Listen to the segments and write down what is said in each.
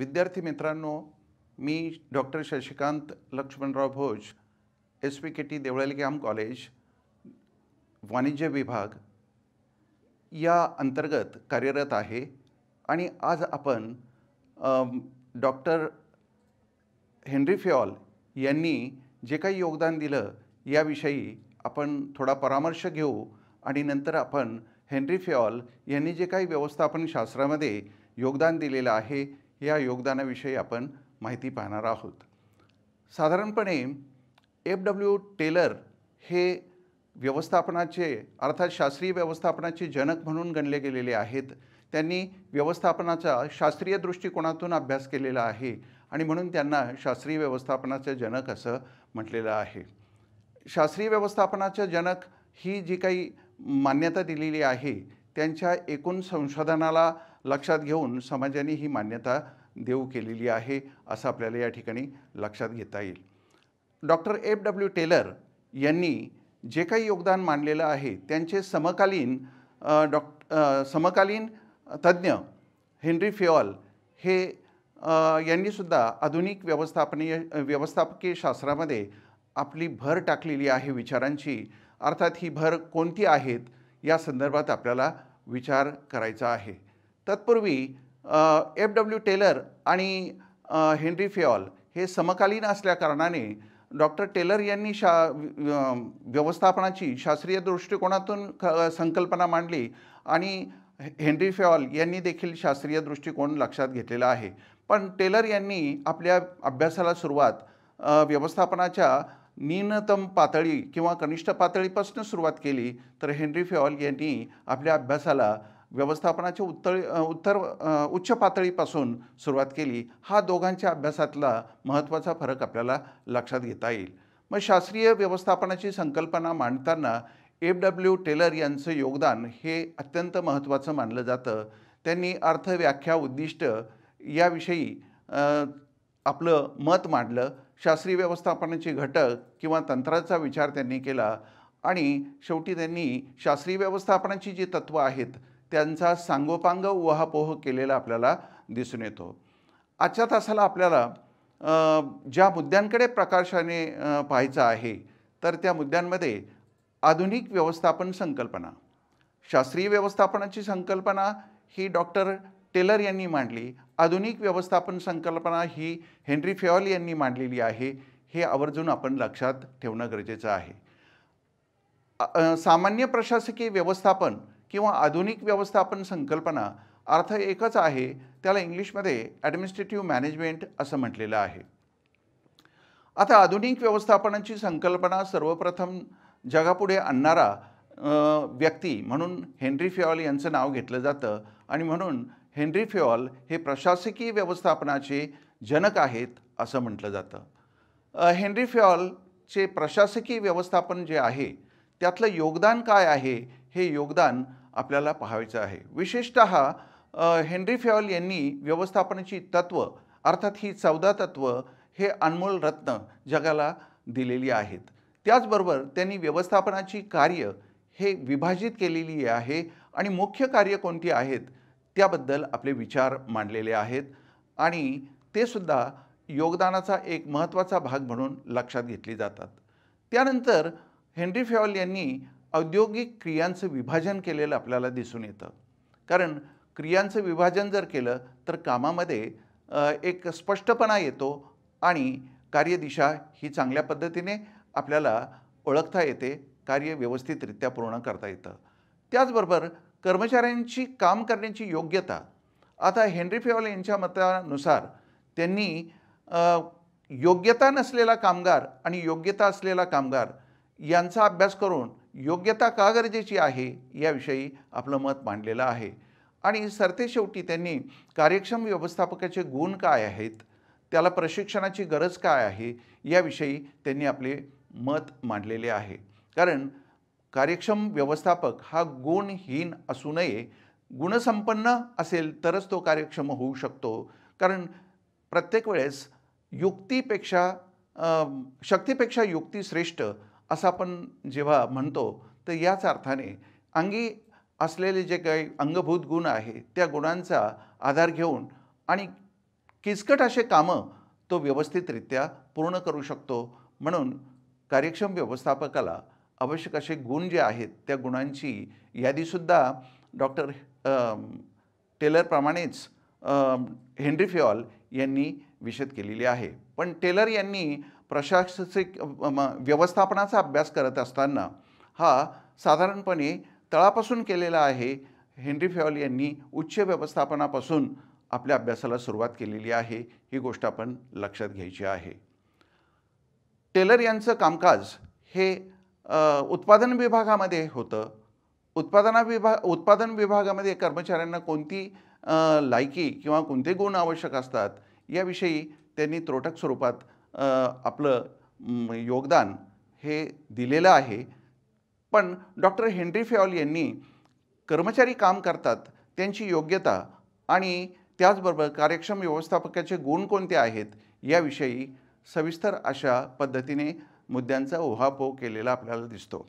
विद्यार्थी मित्रांनो मी doctor Shashikant Laxmanrao Bhoj S P K T गॅम कॉलेज वाणिज्य विभाग या अंतर्गत कार्यरत आहे आणि आज आपण डॉक्टर हेनरी फिऑल यांनी जे काही योगदान दिलं याविषयी आपण थोडा परामर्श घेऊ आणि नंतर आपण हेनरी फिऑल यांनी जे काही व्यवस्थापन शास्त्रामध्ये योगदान दिलेलं आहे या योगदानाविषयी आपण माहिती पाहणार आहोत साधारणपणे एफ डब्ल्यू टेलर हे व्यवस्थापनाचे अर्थात शास्त्रीय व्यवस्थापनाचे जनक म्हणून गणले गेलेले आहेत त्यांनी व्यवस्थापनाचा शास्त्रीय दृष्टिकोनातून अभ्यास केलेला आहे आणि म्हणून त्यांना शास्त्रीय व्यवस्थापनाचे जनक असं म्हटलेलं आहे शास्त्रीय व्यवस्थापनाचं जनक ही जी काही मान्यता दिलेली आहे त्यांच्या एकूण संशोधनाला लक्षात घेऊन समाजाने ही मान्यता देऊ केलेली आहे असं आपल्याला या ठिकाणी लक्षात घेता येईल डॉक्टर एफ डब्ल्यू टेलर यांनी जे काही योगदान मानलेलं आहे त्यांचे समकालीन डॉक्ट समकालीन तज्ज्ञ हेनरी फेऑल हे यांनीसुद्धा आधुनिक व्यवस्थापनीय व्यवस्थापकीय शास्त्रामध्ये आपली भर टाकलेली आहे विचारांची अर्थात ही भर कोणती आहेत या संदर्भात आपल्याला विचार करायचा आहे तत्पूर्वी एफ डब्ल्यू टेलर आणि हेनरी फेऑल हे समकालीन असल्याकारणाने डॉक्टर टेलर यांनी शा व्यवस्थापनाची शास्त्रीय दृष्टिकोनातून संकल्पना मांडली आणि हेनरी फेऑल यांनी देखील शास्त्रीय दृष्टिकोन लक्षात घेतलेला आहे पण टेलर यांनी आपल्या अभ्यासाला सुरुवात व्यवस्थापनाच्या न्यूनतम पातळी किंवा कनिष्ठ पातळीपासून सुरुवात केली तर हेनरी फेऑल यांनी आपल्या अभ्यासाला व्यवस्थापनाच्या उत्तर उत्तर उच्च पातळीपासून सुरुवात केली हा दोघांच्या अभ्यासातला महत्त्वाचा फरक आपल्याला लक्षात घेता येईल मग शास्त्रीय व्यवस्थापनाची संकल्पना मांडताना एफ डब्ल्यू टेलर यांचं योगदान हे अत्यंत महत्त्वाचं मानलं जातं त्यांनी अर्थव्याख्या उद्दिष्ट याविषयी आपलं मत मांडलं शास्त्रीय व्यवस्थापनाचे घटक किंवा तंत्राचा विचार त्यांनी केला आणि शेवटी त्यांनी शास्त्रीय व्यवस्थापनाची जी तत्त्वं आहेत त्यांचा सांगोपांग वहापोह केलेला आपल्याला दिसून येतो आजच्या तासाला आपल्याला ज्या मुद्द्यांकडे प्रकाशाने पाहायचं आहे तर त्या मुद्द्यांमध्ये आधुनिक व्यवस्थापन संकल्पना शास्त्रीय व्यवस्थापनाची संकल्पना ही डॉक्टर टेलर यांनी मांडली आधुनिक व्यवस्थापन संकल्पना ही हेनरी फेवल यांनी मांडलेली आहे हे आवर्जून आपण लक्षात ठेवणं गरजेचं आहे सामान्य प्रशासकीय व्यवस्थापन किंवा आधुनिक व्यवस्थापन संकल्पना अर्थ एकच आहे त्याला इंग्लिशमध्ये ॲडमिनिस्ट्रेटिव्ह मॅनेजमेंट असं म्हटलेलं आहे आता आधुनिक व्यवस्थापनाची संकल्पना सर्वप्रथम जगापुढे आणणारा व्यक्ती म्हणून हेनरी फेऑल यांचं नाव घेतलं जातं आणि म्हणून हेनरी फेऑल हे प्रशासकीय व्यवस्थापनाचे जनक आहेत असं म्हटलं जातं हेनरी फेऑलचे प्रशासकीय व्यवस्थापन जे आहे त्यातलं योगदान काय आहे हे योगदान आपल्याला पाहायचं आहे विशेषत हेनरी फ्यॉल यांनी व्यवस्थापनाची तत्त्व अर्थात ही चौदा तत्व हे अनमोल रत्न जगाला दिलेली आहेत त्याचबरोबर त्यांनी व्यवस्थापनाची कार्य हे विभाजित केलेली आहे आणि मुख्य कार्य कोणती आहेत त्याबद्दल आपले विचार मांडलेले आहेत आणि ते सुद्धा योगदानाचा एक महत्त्वाचा भाग म्हणून लक्षात घेतली जातात त्यानंतर हेनरी फ्यॉल यांनी औद्योगिक क्रियांचं विभाजन केलेलं आपल्याला दिसून येतं कारण क्रियांचं विभाजन जर केलं तर कामामध्ये एक स्पष्टपणा येतो आणि कार्यदिशा ही चांगल्या पद्धतीने आपल्याला ओळखता येते कार्य व्यवस्थितरित्या पूर्ण करता येतं त्याचबरोबर कर्मचाऱ्यांची काम करण्याची योग्यता आता हेनरी फेवल यांच्या मतानुसार त्यांनी योग्यता नसलेला कामगार आणि योग्यता असलेला कामगार यांचा अभ्यास करून योग्यता का गरजेची आहे याविषयी आपलं मत मांडलेलं आहे आणि सरतेशेवटी त्यांनी कार्यक्षम व्यवस्थापकाचे गुण काय आहेत त्याला प्रशिक्षणाची गरज काय आहे याविषयी त्यांनी आपले मत मांडलेले आहे कारण कार्यक्षम व्यवस्थापक हा गुणहीन असू नये गुणसंपन्न असेल तरच तो कार्यक्षम होऊ शकतो कारण प्रत्येक वेळेस युक्तीपेक्षा शक्तीपेक्षा युक्ती श्रेष्ठ असं आपण जेव्हा म्हणतो तर याच अर्थाने अंगी असलेले जे काही अंगभूत गुण आहे त्या गुणांचा आधार घेऊन आणि किचकट असे कामं तो व्यवस्थितरित्या पूर्ण करू शकतो म्हणून कार्यक्षम व्यवस्थापकाला आवश्यक असे गुण जे आहेत त्या गुणांची यादीसुद्धा डॉक्टर टेलरप्रमाणेच हेनरी फिऑल यांनी विशद केलेली आहे पण टेलर यांनी प्रशासक व्यवस्थापनाचा अभ्यास करत असताना हा साधारणपणे तळापासून केलेला आहे हेनरी फ्यॉल यांनी उच्च व्यवस्थापनापासून आपल्या अभ्यासाला सुरुवात केलेली आहे ही गोष्ट आपण लक्षात घ्यायची आहे टेलर यांचं कामकाज हे उत्पादन विभागामध्ये होतं उत्पादना विभाग उत्पादन विभागामध्ये कर्मचाऱ्यांना कोणती लायकी किंवा कोणते गुण आवश्यक असतात याविषयी त्यांनी त्रोटक स्वरूपात आपलं योगदान हे दिलेलं आहे पण डॉक्टर हेनरी फेऑल यांनी कर्मचारी काम करतात त्यांची योग्यता आणि त्याचबरोबर कार्यक्षम व्यवस्थापकाचे गुण कोणते आहेत याविषयी सविस्तर अशा पद्धतीने मुद्द्यांचा ओहापोह केलेला आपल्याला दिसतो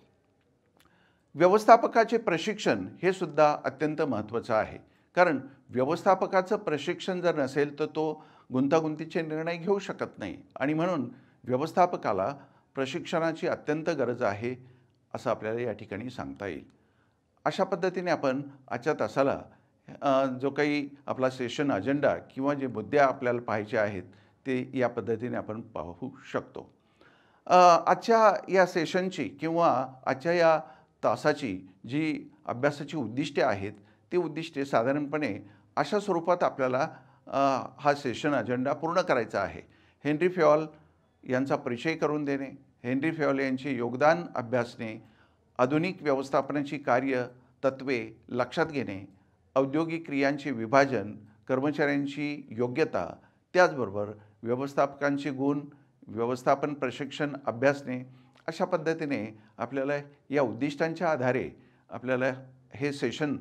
व्यवस्थापकाचे प्रशिक्षण हे सुद्धा अत्यंत महत्त्वाचं आहे कारण व्यवस्थापकाचं प्रशिक्षण जर नसेल तर तो गुंतागुंतीचे निर्णय घेऊ शकत नाही आणि म्हणून व्यवस्थापकाला प्रशिक्षणाची अत्यंत गरज आहे असं आपल्याला या ठिकाणी सांगता येईल अशा पद्धतीने आपण आजच्या तासाला जो काही आपला सेशन अजेंडा किंवा जे मुद्दे आपल्याला पाहायचे आहेत ते या पद्धतीने आपण पाहू शकतो आजच्या या सेशनची किंवा आजच्या या तासाची जी अभ्यासाची उद्दिष्टे आहेत ती उद्दिष्टे साधारणपणे अशा स्वरूपात आपल्याला हा सेशन अजेंडा पूर्ण करायचा आहे हेनरी फेऑल यांचा परिचय करून देणे हेनरी फेऑल यांचे योगदान अभ्यासणे आधुनिक व्यवस्थापनाची कार्य तत्वे लक्षात घेणे औद्योगिक क्रियांचे विभाजन कर्मचाऱ्यांची योग्यता त्याचबरोबर व्यवस्थापकांचे गुण व्यवस्थापन प्रशिक्षण अभ्यासणे अशा पद्धतीने आपल्याला या उद्दिष्टांच्या आधारे आपल्याला हे सेशन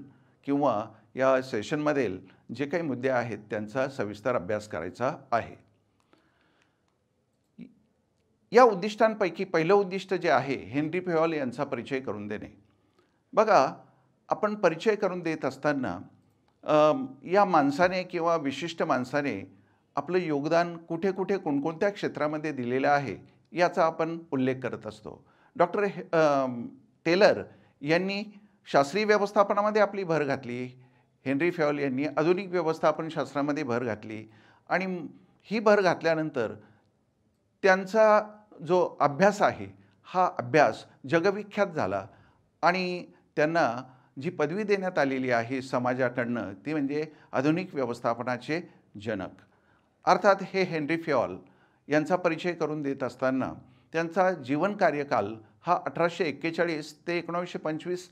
किंवा या सेशनमधील जे काही मुद्दे आहेत त्यांचा सविस्तर अभ्यास करायचा आहे या उद्दिष्टांपैकी पहिलं उद्दिष्ट जे आहे हेनरी फेवाल यांचा परिचय करून देणे बघा आपण परिचय करून देत असताना या माणसाने किंवा विशिष्ट माणसाने आपलं योगदान कुठे कुठे कोणकोणत्या क्षेत्रामध्ये दिलेलं आहे याचा आपण उल्लेख करत असतो डॉक्टर टेलर यांनी शास्त्रीय व्यवस्थापनामध्ये आपली भर घातली हेनरी फॅवल यांनी आधुनिक व्यवस्थापन शास्त्रामध्ये भर घातली आणि ही भर घातल्यानंतर त्यांचा जो अभ्यास आहे हा अभ्यास जगविख्यात झाला आणि त्यांना जी पदवी देण्यात आलेली आहे समाजाकडनं ती म्हणजे आधुनिक व्यवस्थापनाचे जनक अर्थात हे हेनरी फ्यॉल यांचा परिचय करून देत असताना त्यांचा जीवन कार्यकाल हा अठराशे एक्केचाळीस ते एकोणावीसशे पंचवीस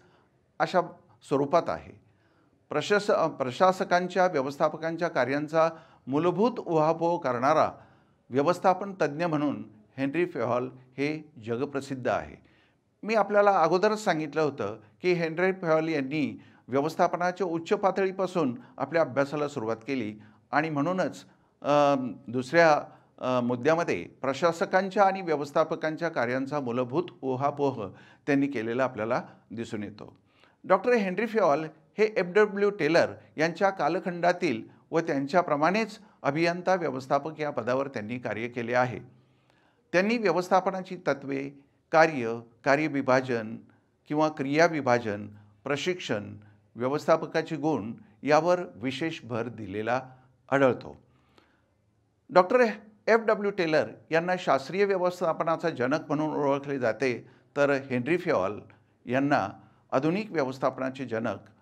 अशा स्वरूपात आहे प्रशस प्रशासकांच्या व्यवस्थापकांच्या कार्यांचा मूलभूत उहापोह करणारा व्यवस्थापन तज्ज्ञ म्हणून हेनरी फेहॉल हे जगप्रसिद्ध आहे मी आपल्याला अगोदरच सांगितलं होतं की हेनरी फेहॉल यांनी व्यवस्थापनाच्या उच्च पातळीपासून आपल्या अभ्यासाला सुरुवात केली आणि म्हणूनच दुसऱ्या मुद्द्यामध्ये प्रशासकांच्या आणि व्यवस्थापकांच्या कार्यांचा मूलभूत ओहापोह त्यांनी केलेला आपल्याला दिसून येतो डॉक्टर हेनरी फेहॉल हे एफ डब्ल्यू टेलर यांच्या कालखंडातील व त्यांच्याप्रमाणेच अभियंता व्यवस्थापक या पदावर त्यांनी कार्य केले आहे त्यांनी व्यवस्थापनाची तत्वे कार्य कार्यविभाजन किंवा क्रियाविभाजन प्रशिक्षण व्यवस्थापकाचे गुण यावर विशेष भर दिलेला आढळतो डॉक्टर एफ डब्ल्यू टेलर यांना शास्त्रीय व्यवस्थापनाचा जनक म्हणून ओळखले जाते तर हेनरी फ्यॉल यांना आधुनिक व्यवस्थापनाचे जनक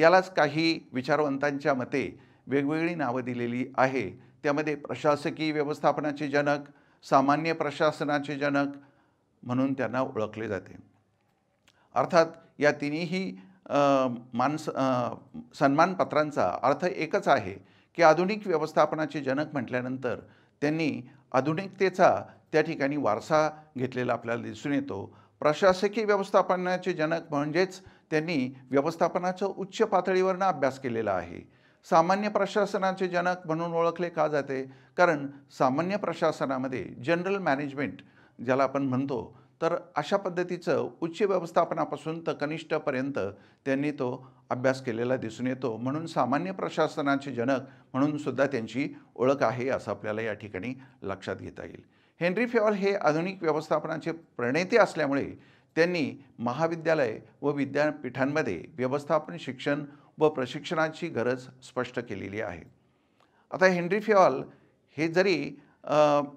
यालाच काही विचारवंतांच्या मते वेगवेगळी नावं दिलेली आहे त्यामध्ये प्रशासकीय व्यवस्थापनाचे जनक सामान्य प्रशासनाचे जनक म्हणून त्यांना ओळखले जाते अर्थात या तिन्हीही मानस सन्मानपत्रांचा अर्थ एकच आहे की आधुनिक व्यवस्थापनाचे जनक म्हटल्यानंतर त्यांनी आधुनिकतेचा त्या ठिकाणी वारसा घेतलेला आपल्याला दिसून येतो प्रशासकीय व्यवस्थापनाचे जनक म्हणजेच त्यांनी व्यवस्थापनाच्या उच्च पातळीवरनं अभ्यास केलेला आहे सामान्य प्रशासनाचे जनक म्हणून ओळखले का जाते कारण सामान्य प्रशासनामध्ये जनरल मॅनेजमेंट ज्याला आपण म्हणतो तर अशा पद्धतीचं उच्च व्यवस्थापनापासून तर कनिष्ठपर्यंत त्यांनी तो अभ्यास केलेला दिसून येतो म्हणून सामान्य प्रशासनाचे जनक म्हणून सुद्धा त्यांची ओळख आहे असं आपल्याला या ठिकाणी लक्षात घेता येईल हेनरी फ्यॉल हे आधुनिक व्यवस्थापनाचे प्रणेते असल्यामुळे त्यांनी महाविद्यालय व विद्यापीठांमध्ये व्यवस्थापन शिक्षण व प्रशिक्षणाची गरज स्पष्ट केलेली आहे आता हेनरी फिऑल हे जरी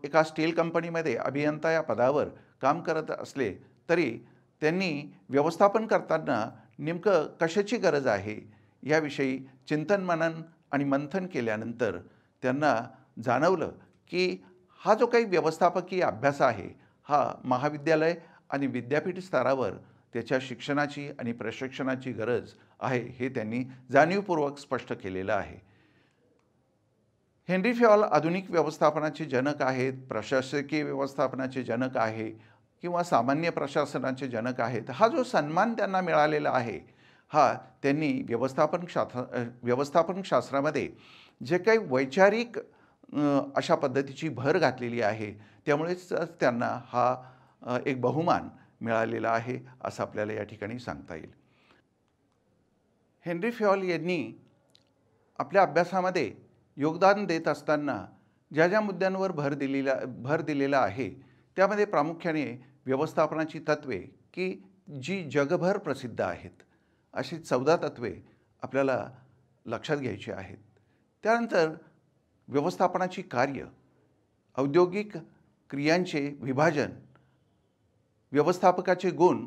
एका स्टील कंपनीमध्ये अभियंता या पदावर काम करत असले तरी त्यांनी व्यवस्थापन करताना नेमकं कशाची गरज आहे याविषयी चिंतन मनन आणि मंथन केल्यानंतर त्यांना जाणवलं की हा जो काही व्यवस्थापकीय अभ्यास आहे हा महाविद्यालय आणि विद्यापीठ स्तरावर त्याच्या शिक्षणाची आणि प्रशिक्षणाची गरज आहे हे त्यांनी जाणीवपूर्वक स्पष्ट केलेलं आहे हेन्री फॉल आधुनिक व्यवस्थापनाचे जनक आहेत प्रशासकीय व्यवस्थापनाचे जनक आहे किंवा सामान्य प्रशासनाचे जनक आहेत हा जो सन्मान त्यांना मिळालेला आहे हा त्यांनी व्यवस्थापन शास्त्र व्यवस्थापन शास्त्रामध्ये जे काही वैचारिक अशा पद्धतीची भर घातलेली आहे त्यामुळेच त्यांना हा एक बहुमान मिळालेला आहे असं आपल्याला या ठिकाणी सांगता येईल हेनरी फ्यॉल यांनी आपल्या अभ्यासामध्ये योगदान देत असताना ज्या ज्या मुद्द्यांवर भर दिलेला भर दिलेला आहे त्यामध्ये प्रामुख्याने व्यवस्थापनाची तत्वे की जी जगभर प्रसिद्ध आहेत अशी चौदा तत्वे आपल्याला लक्षात घ्यायची आहेत त्यानंतर व्यवस्थापनाची कार्य औद्योगिक क्रियांचे विभाजन व्यवस्थापकाचे गुण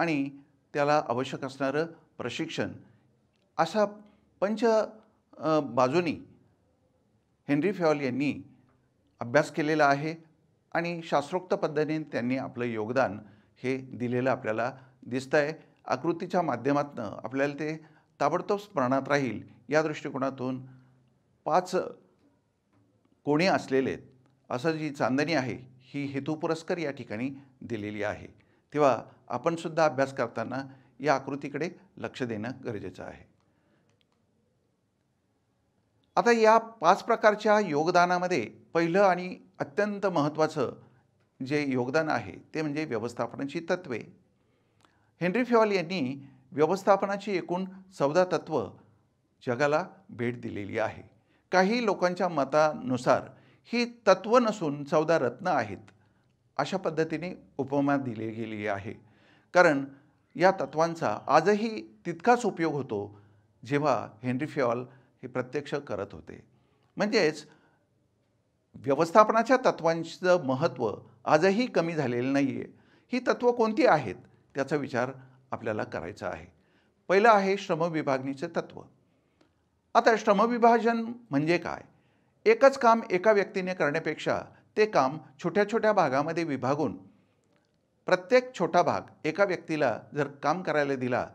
आणि त्याला आवश्यक असणारं प्रशिक्षण अशा पंच बाजूनी हेनरी फेऑल यांनी अभ्यास केलेला आहे आणि शास्त्रोक्त पद्धतीने त्यांनी आपलं योगदान हे दिलेलं आपल्याला दिसतं आहे आकृतीच्या माध्यमातून आपल्याला ते ताबडतोब स्मरणात राहील या दृष्टिकोनातून पाच कोणी असलेले असं जी चांदणी आहे ही हेतुपुरस्कर या ठिकाणी दिलेली आहे तेव्हा आपणसुद्धा अभ्यास करताना या आकृतीकडे लक्ष देणं गरजेचं आहे आता या पाच प्रकारच्या योगदानामध्ये पहिलं आणि अत्यंत महत्त्वाचं जे योगदान आहे ते म्हणजे व्यवस्थापनाची तत्त्वे हेनरी फ्यॉल यांनी व्यवस्थापनाची एकूण चौदा तत्त्व जगाला भेट दिलेली आहे काही लोकांच्या मतानुसार ही तत्व नसून चौदा रत्न आहेत अशा पद्धतीने उपमा दिली गेली आहे कारण या तत्वांचा आजही तितकाच उपयोग होतो जेव्हा हेनरी फ्यॉल हे प्रत्यक्ष करत होते म्हणजेच व्यवस्थापनाच्या तत्वांचं महत्त्व आजही कमी झालेलं नाही आहे ही तत्व कोणती आहेत त्याचा विचार आपल्याला करायचा आहे पहिलं आहे श्रमविभागणीचे तत्व आता श्रमविभाजन म्हणजे काय एकच काम एका व्यक्तीने करण्यापेक्षा ते काम छोट्या छोट्या भागामध्ये विभागून प्रत्येक छोटा भाग एका व्यक्तीला जर काम करायला दिला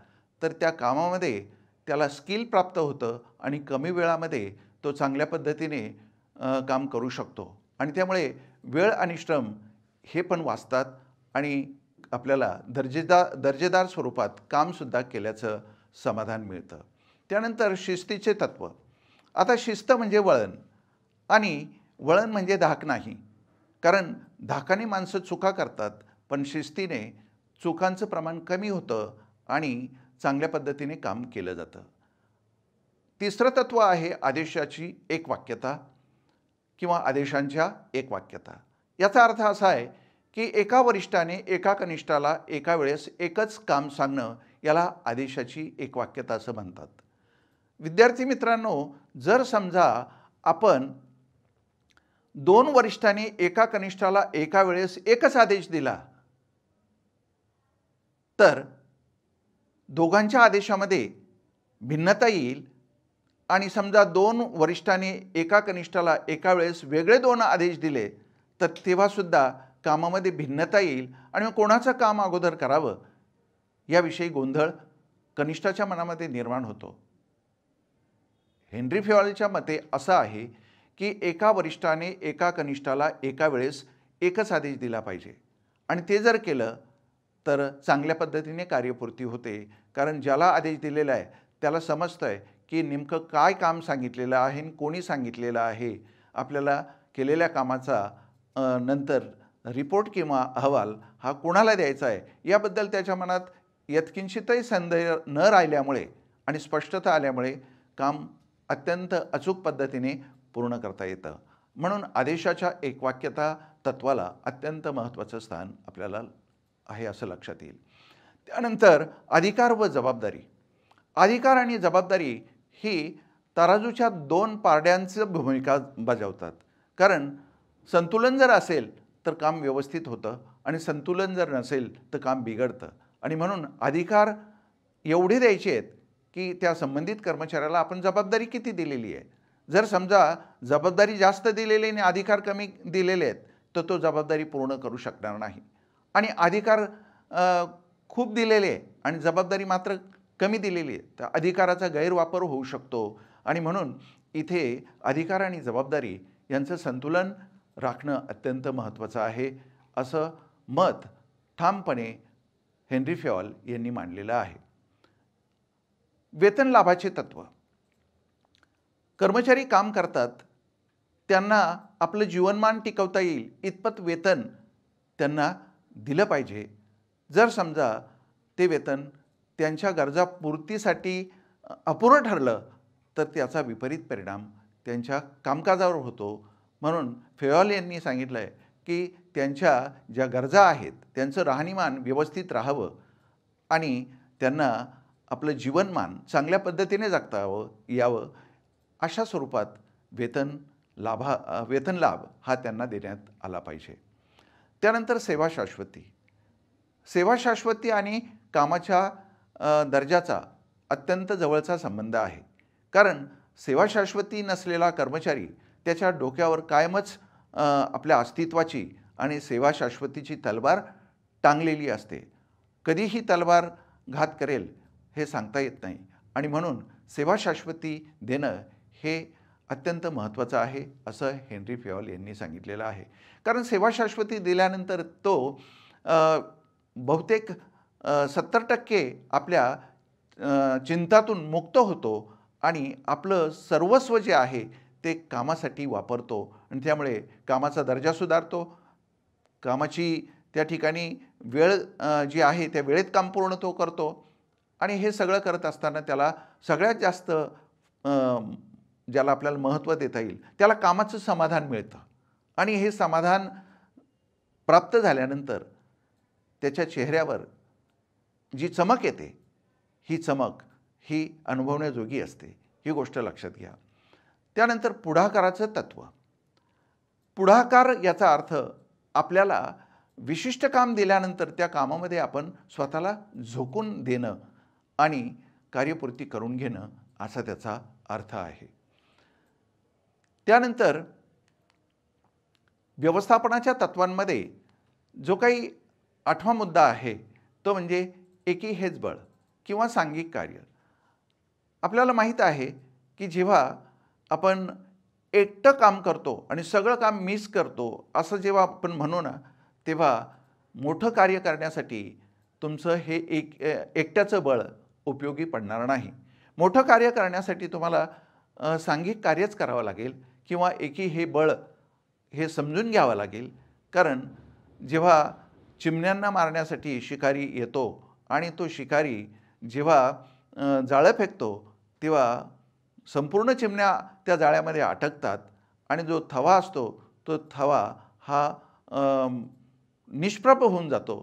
तर त्या कामामध्ये त्याला स्किल प्राप्त होतं आणि कमी वेळामध्ये तो चांगल्या पद्धतीने काम करू शकतो आणि त्यामुळे वेळ आणि श्रम हे पण वाचतात आणि आपल्याला दर्जेदार दर्जेदार स्वरूपात कामसुद्धा केल्याचं समाधान मिळतं त्यानंतर शिस्तीचे तत्त्व आता शिस्त म्हणजे वळण आणि वळण म्हणजे धाक नाही कारण धाकाने माणसं चुका करतात पण शिस्तीने चुकांचं प्रमाण कमी होतं आणि चांगल्या पद्धतीने काम केलं जातं तिसरं तत्त्व आहे आदेशाची एक वाक्यता किंवा आदेशांच्या एक वाक्यता याचा अर्थ असा आहे की एका वरिष्ठाने एका कनिष्ठाला एका वेळेस एकच काम सांगणं याला आदेशाची एक वाक्यता असं म्हणतात विद्यार्थी मित्रांनो जर समजा आपण दोन वरिष्ठांनी एका कनिष्ठाला एका वेळेस एकच आदेश दिला तर दोघांच्या आदेशामध्ये भिन्नता येईल आणि समजा दोन वरिष्ठांनी एका कनिष्ठाला एका वेळेस वेगळे दोन आदेश दिले तर तेव्हासुद्धा कामामध्ये भिन्नता येईल आणि कोणाचं काम अगोदर करावं याविषयी गोंधळ कनिष्ठाच्या मनामध्ये निर्माण होतो हेनरी फेवालच्या मते असं आहे की एका वरिष्ठाने एका कनिष्ठाला एका वेळेस एकच आदेश दिला पाहिजे आणि ते जर केलं तर चांगल्या पद्धतीने कार्यपूर्ती होते कारण ज्याला आदेश दिलेला आहे त्याला समजतं आहे की नेमकं काय काम सांगितलेलं आहे आणि कोणी सांगितलेलं आहे आपल्याला केलेल्या कामाचा नंतर रिपोर्ट किंवा अहवाल हा कोणाला द्यायचा आहे याबद्दल त्याच्या मनात यत्किंचितही संदेह न राहिल्यामुळे आणि स्पष्टता आल्यामुळे काम अत्यंत अचूक पद्धतीने पूर्ण करता येतं म्हणून आदेशाच्या एकवाक्यता तत्वाला अत्यंत महत्त्वाचं स्थान आपल्याला आहे असं लक्षात येईल त्यानंतर अधिकार व जबाबदारी अधिकार आणि जबाबदारी ही तराजूच्या दोन पारड्यांचं भूमिका बजावतात कारण संतुलन जर असेल तर काम व्यवस्थित होतं आणि संतुलन जर नसेल तर काम बिघडतं आणि म्हणून अधिकार एवढे द्यायचे आहेत की त्या संबंधित कर्मचाऱ्याला आपण जबाबदारी किती दिलेली आहे जर समजा जबाबदारी जास्त दिलेली आणि अधिकार कमी दिलेले आहेत तर तो जबाबदारी पूर्ण करू शकणार नाही आणि अधिकार खूप दिलेले आहे आणि जबाबदारी मात्र कमी दिलेली आहे तर अधिकाराचा गैरवापर होऊ शकतो आणि म्हणून इथे अधिकार आणि जबाबदारी यांचं संतुलन राखणं अत्यंत महत्त्वाचं आहे असं मत ठामपणे हेनरी फ्यॉल यांनी मांडलेलं आहे वेतन लाभाचे तत्त्व कर्मचारी काम करतात त्यांना आपलं जीवनमान टिकवता येईल इतपत वेतन त्यांना दिलं पाहिजे जर समजा ते वेतन त्यांच्या गरजा पूर्तीसाठी अपुरं ठरलं तर त्याचा विपरीत परिणाम त्यांच्या कामकाजावर होतो म्हणून फेवाल यांनी सांगितलं आहे की त्यांच्या ज्या गरजा आहेत त्यांचं राहणीमान व्यवस्थित राहावं आणि त्यांना आपलं जीवनमान चांगल्या पद्धतीने जगता यावं अशा स्वरूपात वेतन लाभा वेतन लाभ हा त्यांना देण्यात आला पाहिजे त्यानंतर सेवा शाश्वती सेवा शाश्वती आणि कामाच्या दर्जाचा अत्यंत जवळचा संबंध आहे कारण सेवा शाश्वती नसलेला कर्मचारी त्याच्या डोक्यावर कायमच आपल्या अस्तित्वाची आणि सेवा शाश्वतीची तलवार टांगलेली असते कधीही तलवार घात करेल हे सांगता येत नाही आणि म्हणून सेवा शाश्वती देणं हे अत्यंत महत्त्वाचं आहे असं हेनरी फ्यॉल यांनी सांगितलेलं आहे कारण सेवा शाश्वती दिल्यानंतर तो बहुतेक सत्तर टक्के आपल्या चिंतातून मुक्त होतो आणि आपलं सर्वस्व जे आहे ते कामासाठी वापरतो आणि त्यामुळे कामाचा दर्जा सुधारतो कामाची त्या ठिकाणी वेळ जी आहे त्या वेळेत काम पूर्ण तो करतो आणि हे सगळं करत असताना त्याला सगळ्यात जास्त ज्याला आपल्याला महत्त्व देता येईल त्याला कामाचं समाधान मिळतं आणि हे समाधान प्राप्त झाल्यानंतर त्याच्या चेहऱ्यावर जी चमक येते ही चमक ही अनुभवण्याजोगी असते ही गोष्ट लक्षात घ्या त्यानंतर पुढाकाराचं तत्त्व पुढाकार याचा अर्थ आपल्याला विशिष्ट काम दिल्यानंतर त्या कामामध्ये आपण स्वतःला झोकून देणं आणि कार्यपूर्ती करून घेणं असा त्याचा अर्थ आहे त्यानंतर व्यवस्थापनाच्या तत्वांमध्ये जो काही आठवा मुद्दा आहे तो म्हणजे एकी हेच बळ किंवा सांघिक कार्य आपल्याला माहीत आहे की जेव्हा आपण एकटं काम करतो आणि सगळं काम मिस करतो असं जेव्हा आपण म्हणू ना तेव्हा मोठं कार्य करण्यासाठी तुमचं हे एक एकट्याचं बळ उपयोगी पडणार नाही मोठं कार्य करण्यासाठी तुम्हाला सांघिक कार्यच करावं लागेल किंवा एकी हे बळ हे समजून घ्यावं लागेल कारण जेव्हा चिमण्यांना मारण्यासाठी शिकारी येतो आणि तो शिकारी जेव्हा जाळं फेकतो तेव्हा संपूर्ण चिमण्या त्या जाळ्यामध्ये अटकतात आणि जो थवा असतो तो थवा हा निष्प्रप होऊन जातो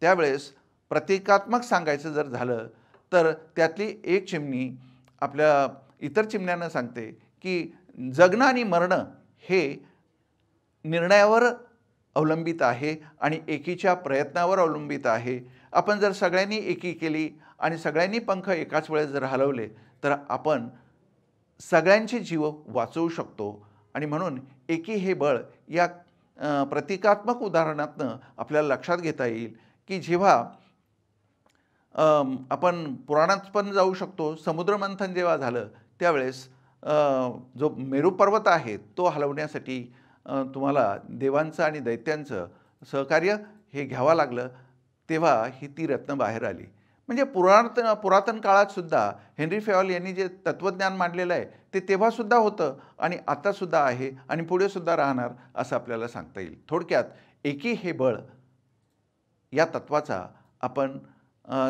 त्यावेळेस प्रतिकात्मक सांगायचं जर झालं तर त्यातली एक चिमणी आपल्या इतर चिमण्यांना सांगते की जगणं आणि मरणं हे निर्णयावर अवलंबित आहे आणि एकीच्या प्रयत्नावर अवलंबित आहे आपण जर सगळ्यांनी एकी केली आणि सगळ्यांनी पंख एकाच वेळेस जर हलवले तर आपण सगळ्यांचे जीव वाचवू शकतो आणि म्हणून एकी हे बळ या प्रतिकात्मक उदाहरणातनं आपल्याला लक्षात घेता येईल की जेव्हा आपण पुराणात पण जाऊ शकतो समुद्रमंथन जेव्हा झालं त्यावेळेस जो मेरू पर्वत आहे तो हलवण्यासाठी तुम्हाला देवांचं आणि दैत्यांचं सहकार्य हे घ्यावं लागलं तेव्हा ही ती रत्न बाहेर आली म्हणजे पुरात पुरातन काळातसुद्धा हेनरी फेवल यांनी जे तत्त्वज्ञान मांडलेलं आहे ते तेव्हासुद्धा होतं आणि आतासुद्धा आहे आणि पुढेसुद्धा राहणार असं आपल्याला सांगता येईल थोडक्यात एकी हे बळ या तत्वाचा आपण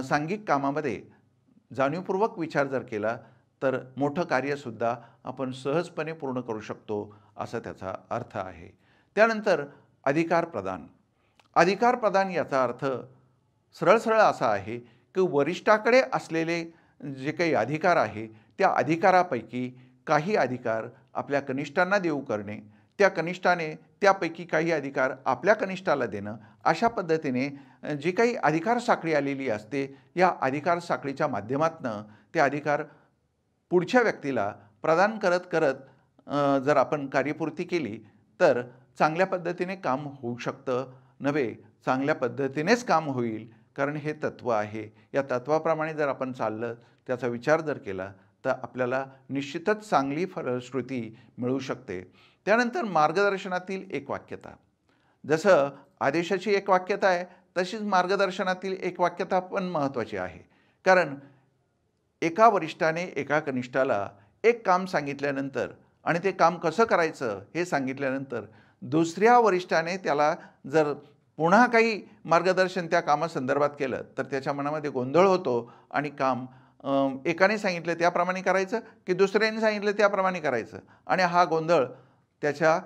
सांघिक कामामध्ये जाणीवपूर्वक विचार जर केला तर मोठं कार्यसुद्धा आपण सहजपणे पूर्ण करू शकतो असा त्याचा अर्थ आहे त्यानंतर अधिकार प्रदान अधिकार प्रदान याचा अर्थ सरळ सरळ असा आहे की वरिष्ठाकडे असलेले जे काही अधिकार आहे त्या अधिकारापैकी काही अधिकार आपल्या कनिष्ठांना देऊ करणे त्या कनिष्ठाने त्यापैकी काही अधिकार आपल्या कनिष्ठाला देणं अशा पद्धतीने जी काही अधिकार साखळी आलेली असते या अधिकार साखळीच्या माध्यमातनं ते अधिकार पुढच्या व्यक्तीला प्रदान करत करत जर आपण कार्यपूर्ती केली तर चांगल्या पद्धतीने काम होऊ शकतं नव्हे चांगल्या पद्धतीनेच काम होईल कारण हे तत्त्व आहे या तत्त्वाप्रमाणे जर आपण चाललं त्याचा विचार जर केला तर आपल्याला निश्चितच चांगली फलश्रुती मिळू शकते त्यानंतर मार्गदर्शनातील एक वाक्यता जसं आदेशाची एक वाक्यता आहे तशीच मार्गदर्शनातील एक वाक्यता पण महत्त्वाची आहे कारण एका वरिष्ठाने एका कनिष्ठाला एक काम सांगितल्यानंतर आणि ते काम कसं करायचं हे सांगितल्यानंतर दुसऱ्या वरिष्ठाने त्याला जर पुन्हा काही मार्गदर्शन त्या कामासंदर्भात केलं तर त्याच्या मनामध्ये गोंधळ होतो आणि काम एकाने सांगितलं त्याप्रमाणे करायचं की दुसऱ्याने सांगितलं त्याप्रमाणे करायचं आणि हा गोंधळ त्याच्या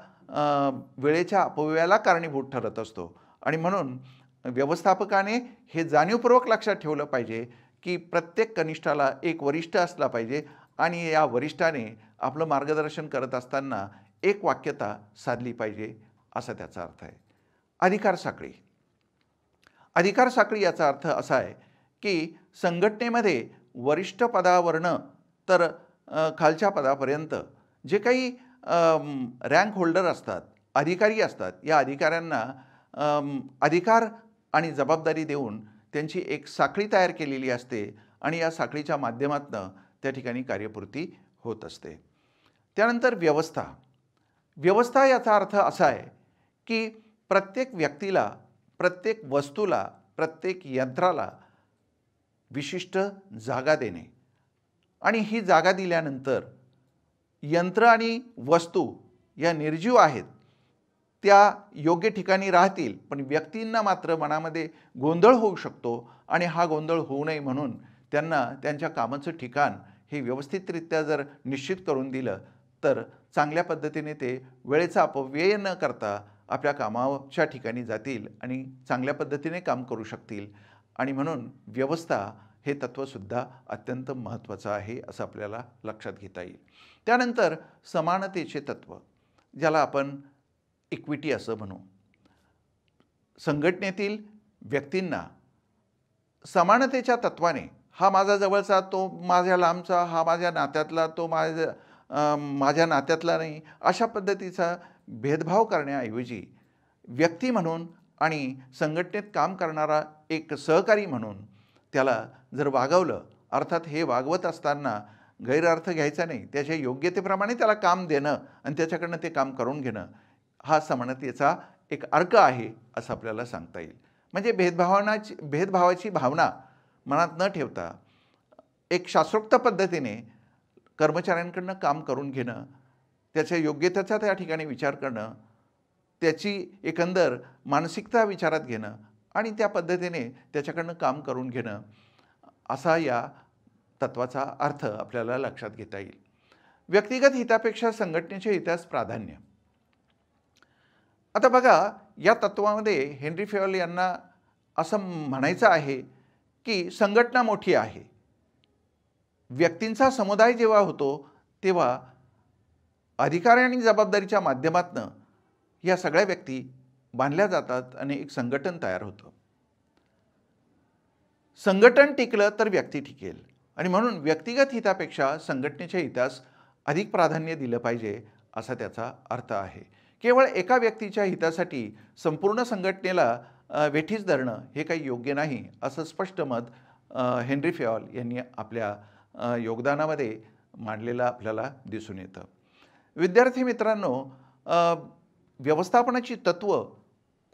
वेळेच्या अपव्ययाला कारणीभूत ठरत असतो आणि म्हणून व्यवस्थापकाने हे जाणीवपूर्वक लक्षात ठेवलं पाहिजे की प्रत्येक कनिष्ठाला एक वरिष्ठ असला पाहिजे आणि या वरिष्ठाने आपलं मार्गदर्शन करत असताना एक वाक्यता साधली पाहिजे असा त्याचा अर्थ आहे अधिकार साखळी अधिकार साखळी याचा अर्थ असा आहे की संघटनेमध्ये वरिष्ठ पदावरनं तर खालच्या पदापर्यंत जे काही रँक होल्डर असतात अधिकारी असतात या अधिकाऱ्यांना अधिकार आणि जबाबदारी देऊन त्यांची एक साखळी तयार केलेली असते आणि या साखळीच्या माध्यमातून त्या ठिकाणी कार्यपूर्ती होत असते त्यानंतर व्यवस्था व्यवस्था याचा अर्थ असा आहे की प्रत्येक व्यक्तीला प्रत्येक वस्तूला प्रत्येक यंत्राला विशिष्ट जागा देणे आणि ही जागा दिल्यानंतर यंत्र आणि वस्तू या निर्जीव आहेत त्या योग्य ठिकाणी राहतील पण व्यक्तींना मात्र मनामध्ये गोंधळ होऊ शकतो आणि हा गोंधळ होऊ नये म्हणून त्यांना त्यांच्या कामाचं ठिकाण हे व्यवस्थितरित्या जर निश्चित करून दिलं तर चांगल्या पद्धतीने ते वेळेचा अपव्यय न करता आपल्या कामाच्या ठिकाणी जातील आणि चांगल्या पद्धतीने काम करू शकतील आणि म्हणून व्यवस्था हे तत्त्वसुद्धा अत्यंत महत्त्वाचं आहे असं आपल्याला लक्षात घेता येईल त्यानंतर समानतेचे तत्त्व ज्याला आपण इक्विटी असं म्हणू संघटनेतील व्यक्तींना समानतेच्या तत्वाने हा माझा जवळचा तो माझ्या लांबचा हा माझ्या नात्यातला तो माझ्या माझ्या नात्यातला नाही अशा पद्धतीचा भेदभाव करण्याऐवजी व्यक्ती म्हणून आणि संघटनेत काम करणारा एक सहकारी म्हणून त्याला जर वागवलं अर्थात हे वागवत असताना गैरअर्थ घ्यायचा नाही त्याच्या योग्यतेप्रमाणे त्याला काम देणं आणि त्याच्याकडनं ते काम करून घेणं हा समानतेचा एक अर्क आहे असं आपल्याला सांगता येईल म्हणजे भेदभावनाची भेदभावाची भावना मनात न ठेवता एक शास्त्रोक्त पद्धतीने कर्मचाऱ्यांकडनं काम करून घेणं त्याच्या योग्यतेचा त्या ठिकाणी विचार करणं त्याची एकंदर मानसिकता विचारात घेणं आणि त्या पद्धतीने त्याच्याकडनं काम करून घेणं असा या तत्वाचा अर्थ आपल्याला लक्षात घेता येईल व्यक्तिगत हितापेक्षा संघटनेच्या हितास प्राधान्य आता बघा या तत्वामध्ये हेनरी फेवल यांना असं म्हणायचं आहे की संघटना मोठी आहे व्यक्तींचा समुदाय जेव्हा होतो तेव्हा अधिकार आणि जबाबदारीच्या माध्यमातनं या सगळ्या व्यक्ती बांधल्या जातात आणि एक संघटन तयार होतं संघटन टिकलं तर व्यक्ती टिकेल आणि म्हणून व्यक्तिगत हितापेक्षा संघटनेच्या हितास अधिक प्राधान्य दिलं पाहिजे असा त्याचा अर्थ आहे केवळ एका व्यक्तीच्या हितासाठी संपूर्ण संघटनेला वेठीच धरणं हे काही योग्य नाही असं स्पष्ट मत हेनरी फेऑल यांनी आपल्या योगदानामध्ये मांडलेलं आपल्याला दिसून येतं विद्यार्थी मित्रांनो व्यवस्थापनाची तत्त्व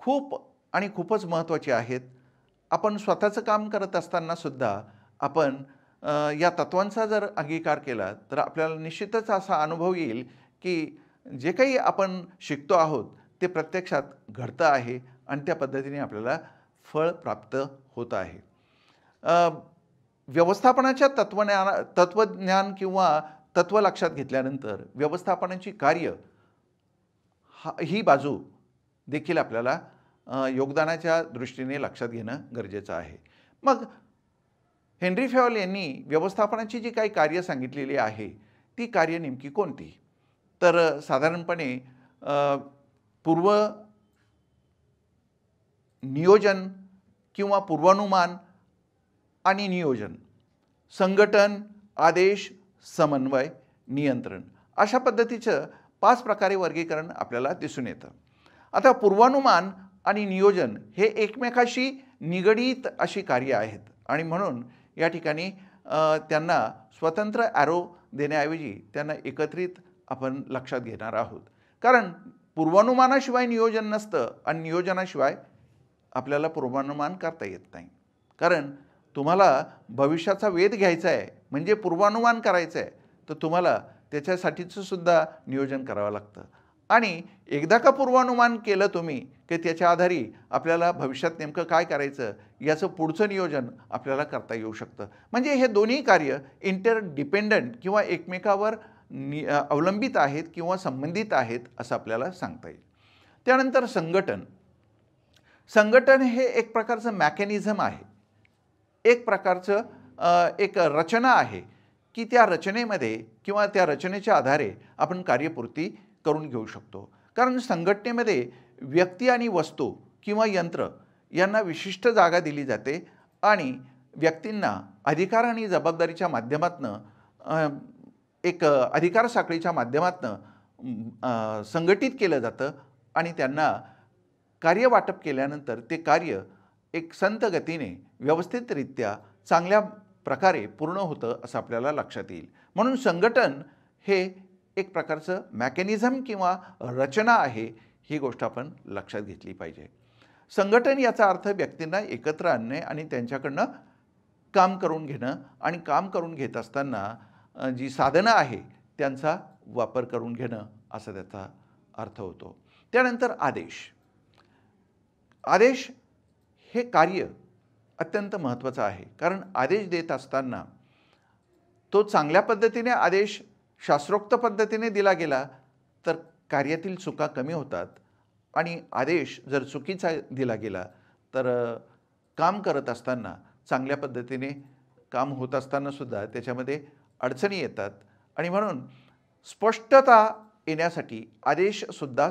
खूप आणि खूपच महत्त्वाची आहेत आपण स्वतःचं काम करत असतानासुद्धा आपण या तत्त्वांचा जर अंगीकार केला तर आपल्याला निश्चितच असा अनुभव येईल की जे काही आपण शिकतो आहोत ते प्रत्यक्षात घडतं आहे आणि त्या पद्धतीने आपल्याला फळ प्राप्त होत आहे व्यवस्थापनाच्या तत्वज्ञान तत्त्वज्ञान किंवा तत्त्व लक्षात घेतल्यानंतर व्यवस्थापनाची कार्य हा ही बाजू देखील आपल्याला योगदानाच्या दृष्टीने लक्षात घेणं गरजेचं आहे मग हेनरी फेऑल यांनी व्यवस्थापनाची जी काही कार्य सांगितलेली आहे ती कार्य नेमकी कोणती तर साधारणपणे पूर्व नियोजन किंवा पूर्वानुमान आणि नियोजन संघटन आदेश समन्वय नियंत्रण अशा पद्धतीचं पाच प्रकारे वर्गीकरण आपल्याला दिसून येतं आता पूर्वानुमान आणि नियोजन हे एकमेकाशी निगडीत अशी कार्य आहेत आणि म्हणून या ठिकाणी त्यांना स्वतंत्र ॲरो देण्याऐवजी त्यांना एकत्रित आपण लक्षात घेणार आहोत कारण पूर्वानुमानाशिवाय नियोजन नसतं आणि नियोजनाशिवाय आपल्याला पूर्वानुमान करता येत नाही कारण तुम्हाला भविष्याचा वेध घ्यायचा आहे म्हणजे पूर्वानुमान करायचं आहे तर तुम्हाला त्याच्यासाठीचं सुद्धा नियोजन करावं लागतं आणि एकदा का पूर्वानुमान केलं तुम्ही की त्याच्या आधारी आपल्याला भविष्यात नेमकं काय करायचं याचं पुढचं नियोजन आपल्याला करता येऊ शकतं म्हणजे हे दोन्ही कार्य डिपेंडंट किंवा एकमेकावर नि अवलंबित आहेत किंवा संबंधित आहेत असं आपल्याला सांगता येईल त्यानंतर संघटन संघटन हे एक प्रकारचं मॅकॅनिझम आहे एक प्रकारचं एक रचना आहे की त्या रचनेमध्ये किंवा त्या रचनेच्या आधारे आपण कार्यपूर्ती करून घेऊ शकतो कारण संघटनेमध्ये व्यक्ती आणि वस्तू किंवा यंत्र यांना विशिष्ट जागा दिली जाते आणि व्यक्तींना अधिकार आणि जबाबदारीच्या माध्यमातून एक अधिकार साखळीच्या माध्यमातनं संघटित केलं जातं आणि त्यांना कार्य वाटप केल्यानंतर ते कार्य एक संत गतीने व्यवस्थितरित्या चांगल्या प्रकारे पूर्ण होतं असं आपल्याला लक्षात येईल म्हणून संघटन हे एक प्रकारचं मॅकॅनिझम किंवा रचना आहे ही गोष्ट आपण लक्षात घेतली पाहिजे संघटन याचा अर्थ व्यक्तींना एकत्र आणणे आणि त्यांच्याकडनं काम करून घेणं आणि काम करून घेत असताना जी साधनं आहे त्यांचा वापर करून घेणं असा त्याचा अर्थ होतो त्यानंतर आदेश आदेश हे कार्य अत्यंत महत्त्वाचं आहे कारण आदेश देत असताना तो चांगल्या पद्धतीने आदेश शास्त्रोक्त पद्धतीने दिला गेला तर कार्यातील चुका कमी होतात आणि आदेश जर चुकीचा दिला गेला तर काम करत असताना चांगल्या पद्धतीने काम होत असतानासुद्धा त्याच्यामध्ये अडचणी येतात आणि म्हणून स्पष्टता येण्यासाठी आदेशसुद्धा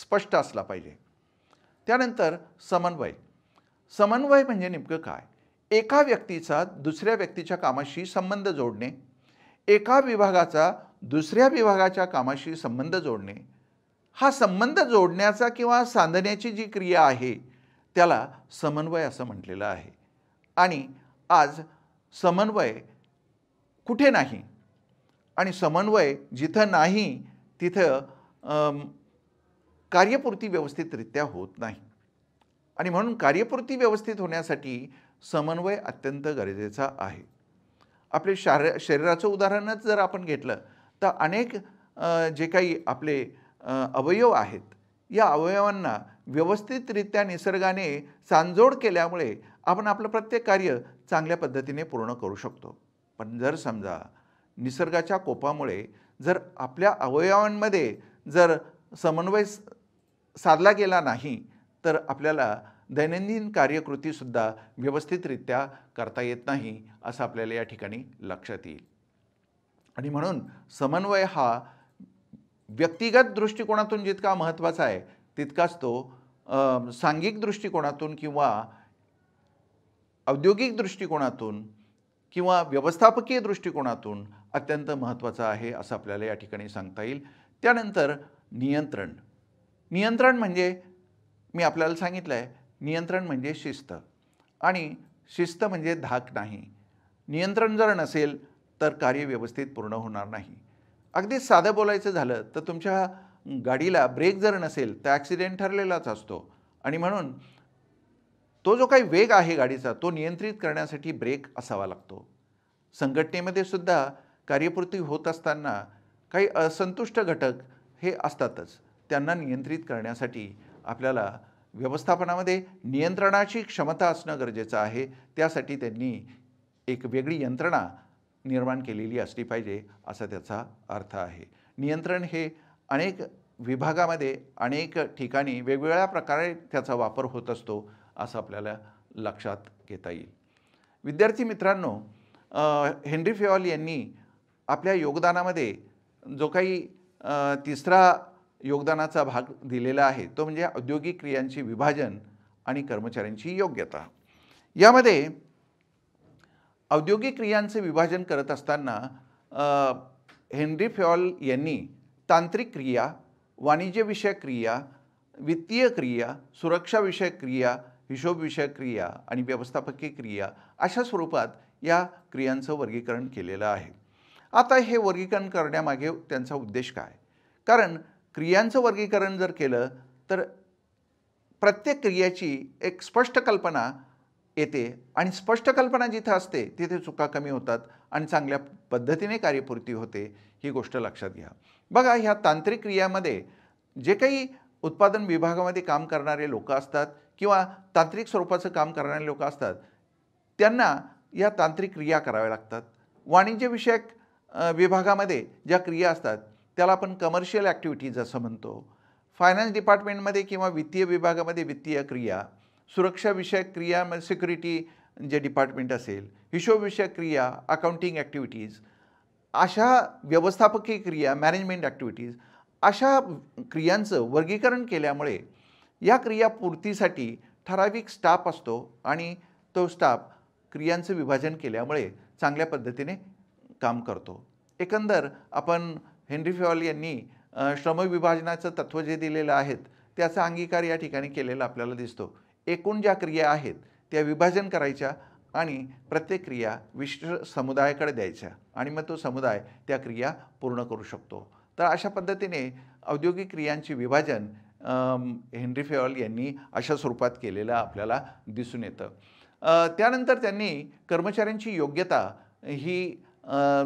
स्पष्ट असला पाहिजे त्यानंतर समन्वय समन्वय म्हणजे नेमकं काय एका व्यक्तीचा दुसऱ्या व्यक्तीच्या कामाशी संबंध जोडणे एका विभागाचा दुसऱ्या विभागाच्या कामाशी संबंध जोडणे हा संबंध जोडण्याचा किंवा सांधण्याची जी क्रिया आहे त्याला समन्वय असं म्हटलेलं आहे आणि आज समन्वय कुठे नाही आणि समन्वय जिथं नाही तिथं कार्यपूर्ती व्यवस्थितरित्या होत नाही आणि म्हणून कार्यपूर्ती व्यवस्थित होण्यासाठी समन्वय अत्यंत गरजेचा आहे आपले शार शरीराचं उदाहरणच जर आपण घेतलं तर अनेक जे काही आपले अवयव आहेत या अवयवांना व्यवस्थितरित्या निसर्गाने सांजोड केल्यामुळे आपण आपलं प्रत्येक कार्य चांगल्या पद्धतीने पूर्ण करू शकतो पण जर समजा निसर्गाच्या कोपामुळे जर आपल्या अवयवांमध्ये जर समन्वय साधला गेला नाही तर आपल्याला दैनंदिन कार्यकृतीसुद्धा व्यवस्थितरित्या करता येत नाही असं आपल्याला या ठिकाणी लक्षात येईल आणि म्हणून समन्वय हा व्यक्तिगत दृष्टिकोनातून जितका महत्त्वाचा आहे तितकाच तो सांघिक दृष्टिकोनातून किंवा औद्योगिक दृष्टिकोनातून किंवा व्यवस्थापकीय दृष्टिकोनातून अत्यंत महत्त्वाचा आहे असं आपल्याला या ठिकाणी सांगता येईल त्यानंतर नियंत्रण नियंत्रण म्हणजे मी आपल्याला सांगितलं आहे नियंत्रण म्हणजे शिस्त आणि शिस्त म्हणजे धाक नाही नियंत्रण जर नसेल तर कार्य व्यवस्थित पूर्ण होणार नाही अगदी साधं बोलायचं झालं तर तुमच्या गाडीला ब्रेक जर नसेल तर ॲक्सिडेंट ठरलेलाच असतो आणि म्हणून तो जो काही वेग आहे गाडीचा तो नियंत्रित करण्यासाठी ब्रेक असावा लागतो संघटनेमध्ये सुद्धा कार्यपूर्ती होत असताना काही असंतुष्ट घटक हे असतातच त्यांना नियंत्रित करण्यासाठी आपल्याला व्यवस्थापनामध्ये नियंत्रणाची क्षमता असणं गरजेचं आहे त्यासाठी त्यांनी एक वेगळी यंत्रणा निर्माण केलेली असली पाहिजे असा त्याचा अर्थ आहे नियंत्रण हे अनेक विभागामध्ये अनेक ठिकाणी वेगवेगळ्या प्रकारे त्याचा वापर होत असतो असं आपल्याला लक्षात घेता येईल विद्यार्थी मित्रांनो हेनरी फेऑल यांनी आपल्या योगदानामध्ये जो काही तिसरा योगदानाचा भाग दिलेला आहे तो म्हणजे औद्योगिक क्रियांचे विभाजन आणि कर्मचाऱ्यांची योग्यता यामध्ये औद्योगिक क्रियांचे विभाजन करत असताना हेनरी फेवाल यांनी तांत्रिक क्रिया वाणिज्यविषयक क्रिया वित्तीय क्रिया सुरक्षाविषयक क्रिया हिशोबविषयक क्रिया आणि व्यवस्थापकीय क्रिया अशा स्वरूपात या क्रियांचं वर्गीकरण केलेलं आहे आता हे वर्गीकरण करण्यामागे त्यांचा उद्देश काय कारण क्रियांचं वर्गीकरण जर केलं तर प्रत्येक क्रियाची एक स्पष्ट कल्पना येते आणि स्पष्ट कल्पना जिथं असते तिथे चुका कमी होतात आणि चांगल्या पद्धतीने कार्यपूर्ती होते ही गोष्ट लक्षात घ्या बघा ह्या तांत्रिक क्रियामध्ये जे काही उत्पादन विभागामध्ये काम करणारे लोक असतात किंवा तांत्रिक स्वरूपाचं काम करणारे लोक असतात त्यांना या तांत्रिक क्रिया कराव्या लागतात वाणिज्यविषयक विभागामध्ये ज्या क्रिया असतात त्याला आपण कमर्शियल ॲक्टिव्हिटीज असं म्हणतो फायनान्स डिपार्टमेंटमध्ये किंवा वित्तीय विभागामध्ये वित्तीय क्रिया सुरक्षाविषयक क्रिया सिक्युरिटी जे डिपार्टमेंट असेल हिशोबविषयक क्रिया अकाउंटिंग ॲक्टिव्हिटीज अशा व्यवस्थापकीय क्रिया मॅनेजमेंट ॲक्टिव्हिटीज अशा क्रियांचं वर्गीकरण केल्यामुळे या क्रिया पूर्तीसाठी ठराविक स्टाफ असतो आणि तो स्टाफ क्रियांचं विभाजन केल्यामुळे चांगल्या पद्धतीने काम करतो एकंदर आपण हेन्री फॉल यांनी श्रमविभाजनाचं तत्त्व जे दिलेलं आहेत त्याचा अंगीकार या ठिकाणी केलेला आपल्याला दिसतो एकूण ज्या क्रिया आहेत त्या विभाजन करायच्या आणि प्रत्येक क्रिया विशिष्ट समुदायाकडे द्यायच्या आणि मग तो समुदाय त्या क्रिया पूर्ण करू शकतो तर अशा पद्धतीने औद्योगिक क्रियांचे विभाजन हेनरी फेऑल यांनी अशा स्वरूपात केलेलं आपल्याला दिसून येतं त्यानंतर त्यांनी कर्मचाऱ्यांची योग्यता ही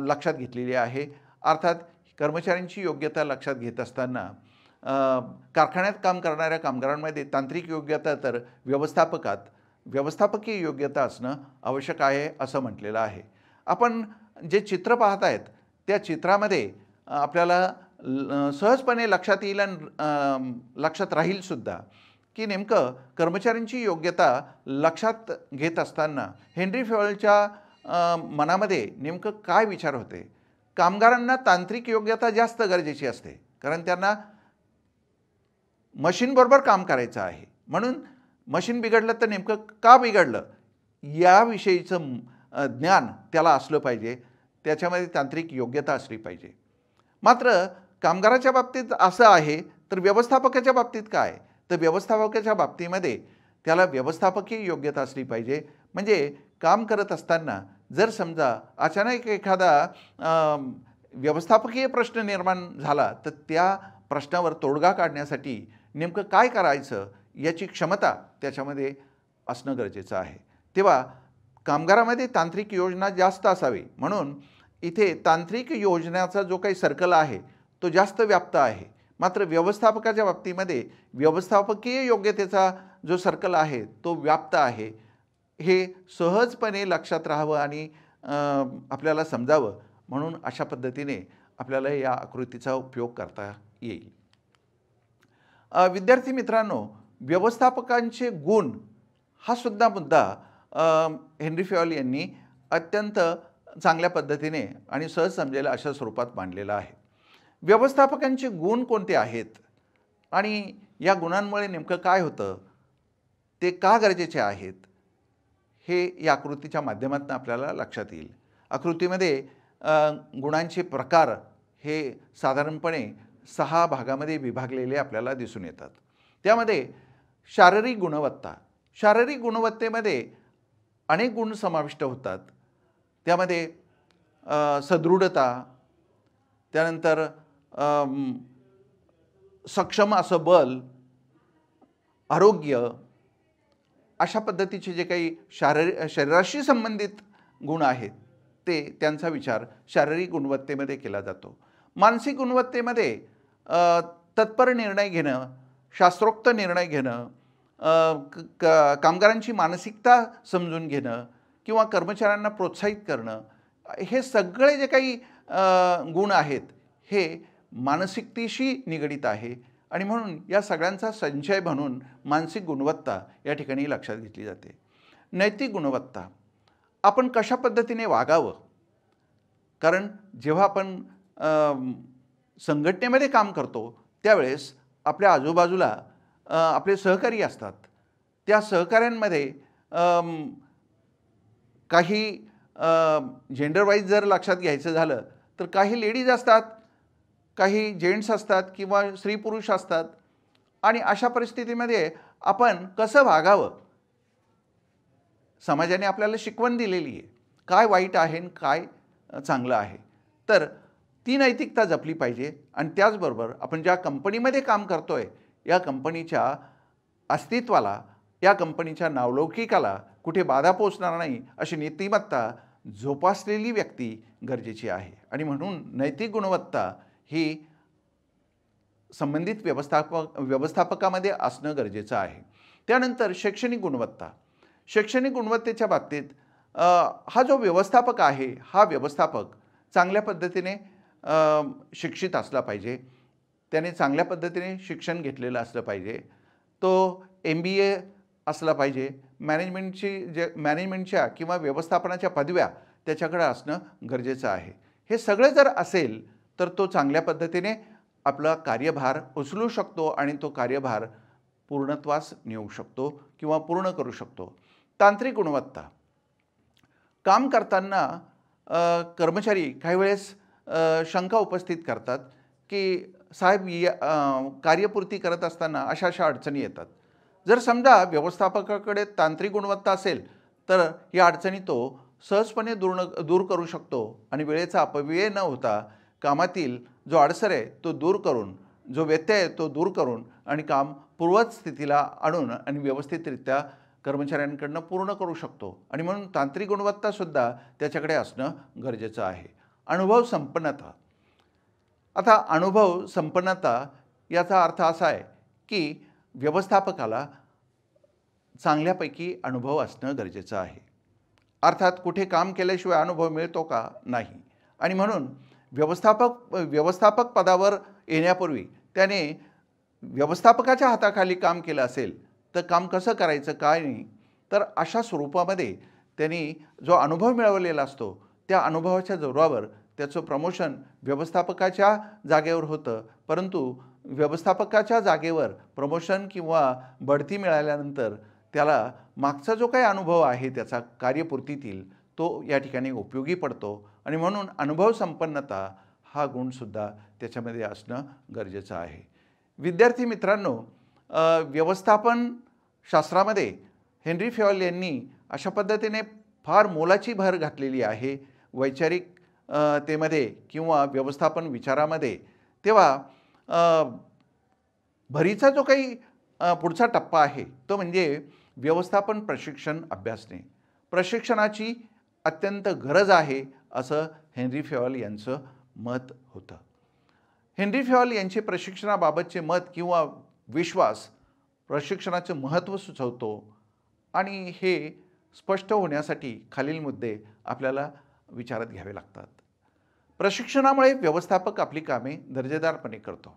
लक्षात घेतलेली आहे अर्थात कर्मचाऱ्यांची योग्यता लक्षात घेत असताना कारखान्यात काम करणाऱ्या कामगारांमध्ये तांत्रिक योग्यता तर व्यवस्थापकात व्यवस्थापकीय योग्यता असणं आवश्यक आहे असं म्हटलेलं आहे आपण जे चित्र पाहत आहेत त्या चित्रामध्ये आपल्याला सहजपणे लक्षात येईल आणि लक्षात राहीलसुद्धा की नेमकं कर्मचाऱ्यांची योग्यता लक्षात घेत असताना हेनरी फेवलच्या मनामध्ये नेमकं काय विचार होते कामगारांना तांत्रिक योग्यता जास्त गरजेची असते कारण त्यांना मशीनबरोबर काम करायचं आहे म्हणून मशीन बिघडलं तर नेमकं का बिघडलं याविषयीचं ज्ञान त्याला असलं पाहिजे त्याच्यामध्ये तांत्रिक योग्यता असली पाहिजे मात्र कामगाराच्या बाबतीत असं आहे तर व्यवस्थापकाच्या बाबतीत काय तर व्यवस्थापकाच्या बाबतीमध्ये त्याला व्यवस्थापकीय योग्यता असली पाहिजे म्हणजे काम करत असताना जर समजा अचानक एखादा व्यवस्थापकीय प्रश्न निर्माण झाला तर त्या प्रश्नावर तोडगा काढण्यासाठी नेमकं काय करायचं याची क्षमता त्याच्यामध्ये असणं गरजेचं आहे तेव्हा कामगारामध्ये तांत्रिक योजना जास्त असावी म्हणून इथे तांत्रिक योजनेचा जो काही सर्कल आहे तो जास्त व्याप्त आहे मात्र व्यवस्थापकाच्या बाबतीमध्ये व्यवस्थापकीय योग्यतेचा जो सर्कल आहे तो व्याप्त आहे हे सहजपणे लक्षात राहावं आणि आपल्याला समजावं म्हणून अशा पद्धतीने आपल्याला या आकृतीचा उपयोग करता येईल विद्यार्थी मित्रांनो व्यवस्थापकांचे गुण हा सुद्धा मुद्दा हेनरी फ्यॉल यांनी अत्यंत चांगल्या पद्धतीने आणि सहज समजेल अशा स्वरूपात मांडलेला आहे व्यवस्थापकांचे गुण कोणते आहेत आणि या गुणांमुळे नेमकं काय होतं ते का गरजेचे आहेत हे या आकृतीच्या माध्यमातून आपल्याला लक्षात येईल आकृतीमध्ये गुणांचे प्रकार हे साधारणपणे सहा भागामध्ये विभागलेले आपल्याला दिसून येतात त्यामध्ये शारीरिक गुणवत्ता शारीरिक गुणवत्तेमध्ये अनेक गुण समाविष्ट होतात त्यामध्ये सदृढता त्यानंतर सक्षम असं बल आरोग्य अशा पद्धतीचे जे काही शारीरिक शरीराशी संबंधित गुण आहेत ते त्यांचा विचार शारीरिक गुणवत्तेमध्ये केला जातो मानसिक गुणवत्तेमध्ये तत्पर निर्णय घेणं शास्त्रोक्त निर्णय घेणं क कामगारांची मानसिकता समजून घेणं किंवा कर्मचाऱ्यांना प्रोत्साहित करणं हे सगळे जे काही गुण आहेत हे मानसिकतेशी निगडित आहे आणि म्हणून या सगळ्यांचा संचय म्हणून मानसिक गुणवत्ता या ठिकाणी लक्षात घेतली जाते नैतिक गुणवत्ता आपण कशा पद्धतीने वागावं कारण जेव्हा आपण संघटनेमध्ये काम करतो त्यावेळेस आपल्या आजूबाजूला आपले सहकारी असतात त्या सहकाऱ्यांमध्ये काही जेंडरवाईज जर लक्षात घ्यायचं झालं तर काही लेडीज असतात काही जेंट्स असतात किंवा स्त्री पुरुष असतात आणि अशा परिस्थितीमध्ये आपण कसं वागावं समाजाने आपल्याला शिकवण दिलेली आहे काय वाईट आहे आणि काय चांगलं आहे तर ती नैतिकता जपली पाहिजे आणि त्याचबरोबर आपण ज्या कंपनीमध्ये काम करतो आहे या कंपनीच्या अस्तित्वाला या कंपनीच्या नावलौकिकाला कुठे बाधा पोचणार नाही अशी नीतिमत्ता जोपासलेली व्यक्ती गरजेची आहे आणि म्हणून नैतिक गुणवत्ता ही संबंधित व्यवस्थापक व्यवस्थापकामध्ये असणं गरजेचं आहे त्यानंतर शैक्षणिक गुणवत्ता शैक्षणिक गुणवत्तेच्या बाबतीत हा जो व्यवस्थापक आहे हा व्यवस्थापक चांगल्या पद्धतीने शिक्षित असला पाहिजे त्याने चांगल्या पद्धतीने शिक्षण घेतलेलं असलं पाहिजे तो एम बी ए असला पाहिजे मॅनेजमेंटची जे मॅनेजमेंटच्या किंवा व्यवस्थापनाच्या पदव्या त्याच्याकडं असणं गरजेचं आहे हे सगळं जर असेल तर तो चांगल्या पद्धतीने आपला कार्यभार उचलू शकतो आणि तो कार्यभार पूर्णत्वास नेऊ शकतो किंवा पूर्ण करू शकतो तांत्रिक गुणवत्ता काम करताना कर्मचारी काही वेळेस शंका उपस्थित करतात की साहेब या कार्यपूर्ती करत असताना अशा अशा अडचणी येतात जर समजा व्यवस्थापकाकडे तांत्रिक गुणवत्ता असेल तर या अडचणी तो सहजपणे दूर दूर करू शकतो आणि वेळेचा अपव्यय न होता कामातील जो अडसर आहे तो दूर करून जो व्यत्यय आहे तो दूर करून आणि काम पूर्वत स्थितीला आणून आणि व्यवस्थितरित्या कर्मचाऱ्यांकडनं पूर्ण करू शकतो आणि म्हणून तांत्रिक गुणवत्तासुद्धा त्याच्याकडे असणं गरजेचं आहे अनुभव संपन्नता आता अनुभव संपन्नता याचा अर्थ असा आहे की व्यवस्थापकाला चांगल्यापैकी अनुभव असणं गरजेचं आहे अर्थात कुठे काम केल्याशिवाय अनुभव मिळतो का नाही आणि म्हणून व्यवस्थापक व्यवस्थापक पदावर येण्यापूर्वी त्याने व्यवस्थापकाच्या हाताखाली काम केलं असेल तर काम कसं करायचं काय नाही तर अशा स्वरूपामध्ये त्यांनी जो अनुभव मिळवलेला असतो त्या अनुभवाच्या जोरावर त्याचं प्रमोशन व्यवस्थापकाच्या जागेवर होतं परंतु व्यवस्थापकाच्या जागेवर प्रमोशन किंवा बढती मिळाल्यानंतर त्याला मागचा जो काही अनुभव आहे त्याचा कार्यपूर्तीतील तो या ठिकाणी उपयोगी पडतो आणि म्हणून अनुभव संपन्नता हा गुणसुद्धा त्याच्यामध्ये असणं गरजेचं आहे विद्यार्थी मित्रांनो व्यवस्थापन शास्त्रामध्ये हेनरी फ्यॉल यांनी अशा पद्धतीने फार मोलाची भर घातलेली आहे वैचारिक तेमध्ये किंवा व्यवस्थापन विचारामध्ये तेव्हा भरीचा जो काही पुढचा टप्पा आहे तो म्हणजे व्यवस्थापन प्रशिक्षण अभ्यासने प्रशिक्षणाची अत्यंत गरज आहे असं हेनरी फ्यॉल यांचं मत होतं हेनरी फेऑल यांचे प्रशिक्षणाबाबतचे मत किंवा विश्वास प्रशिक्षणाचं महत्त्व सुचवतो आणि हे स्पष्ट होण्यासाठी खालील मुद्दे आपल्याला विचारात घ्यावे लागतात प्रशिक्षणामुळे व्यवस्थापक आपली कामे दर्जेदारपणे करतो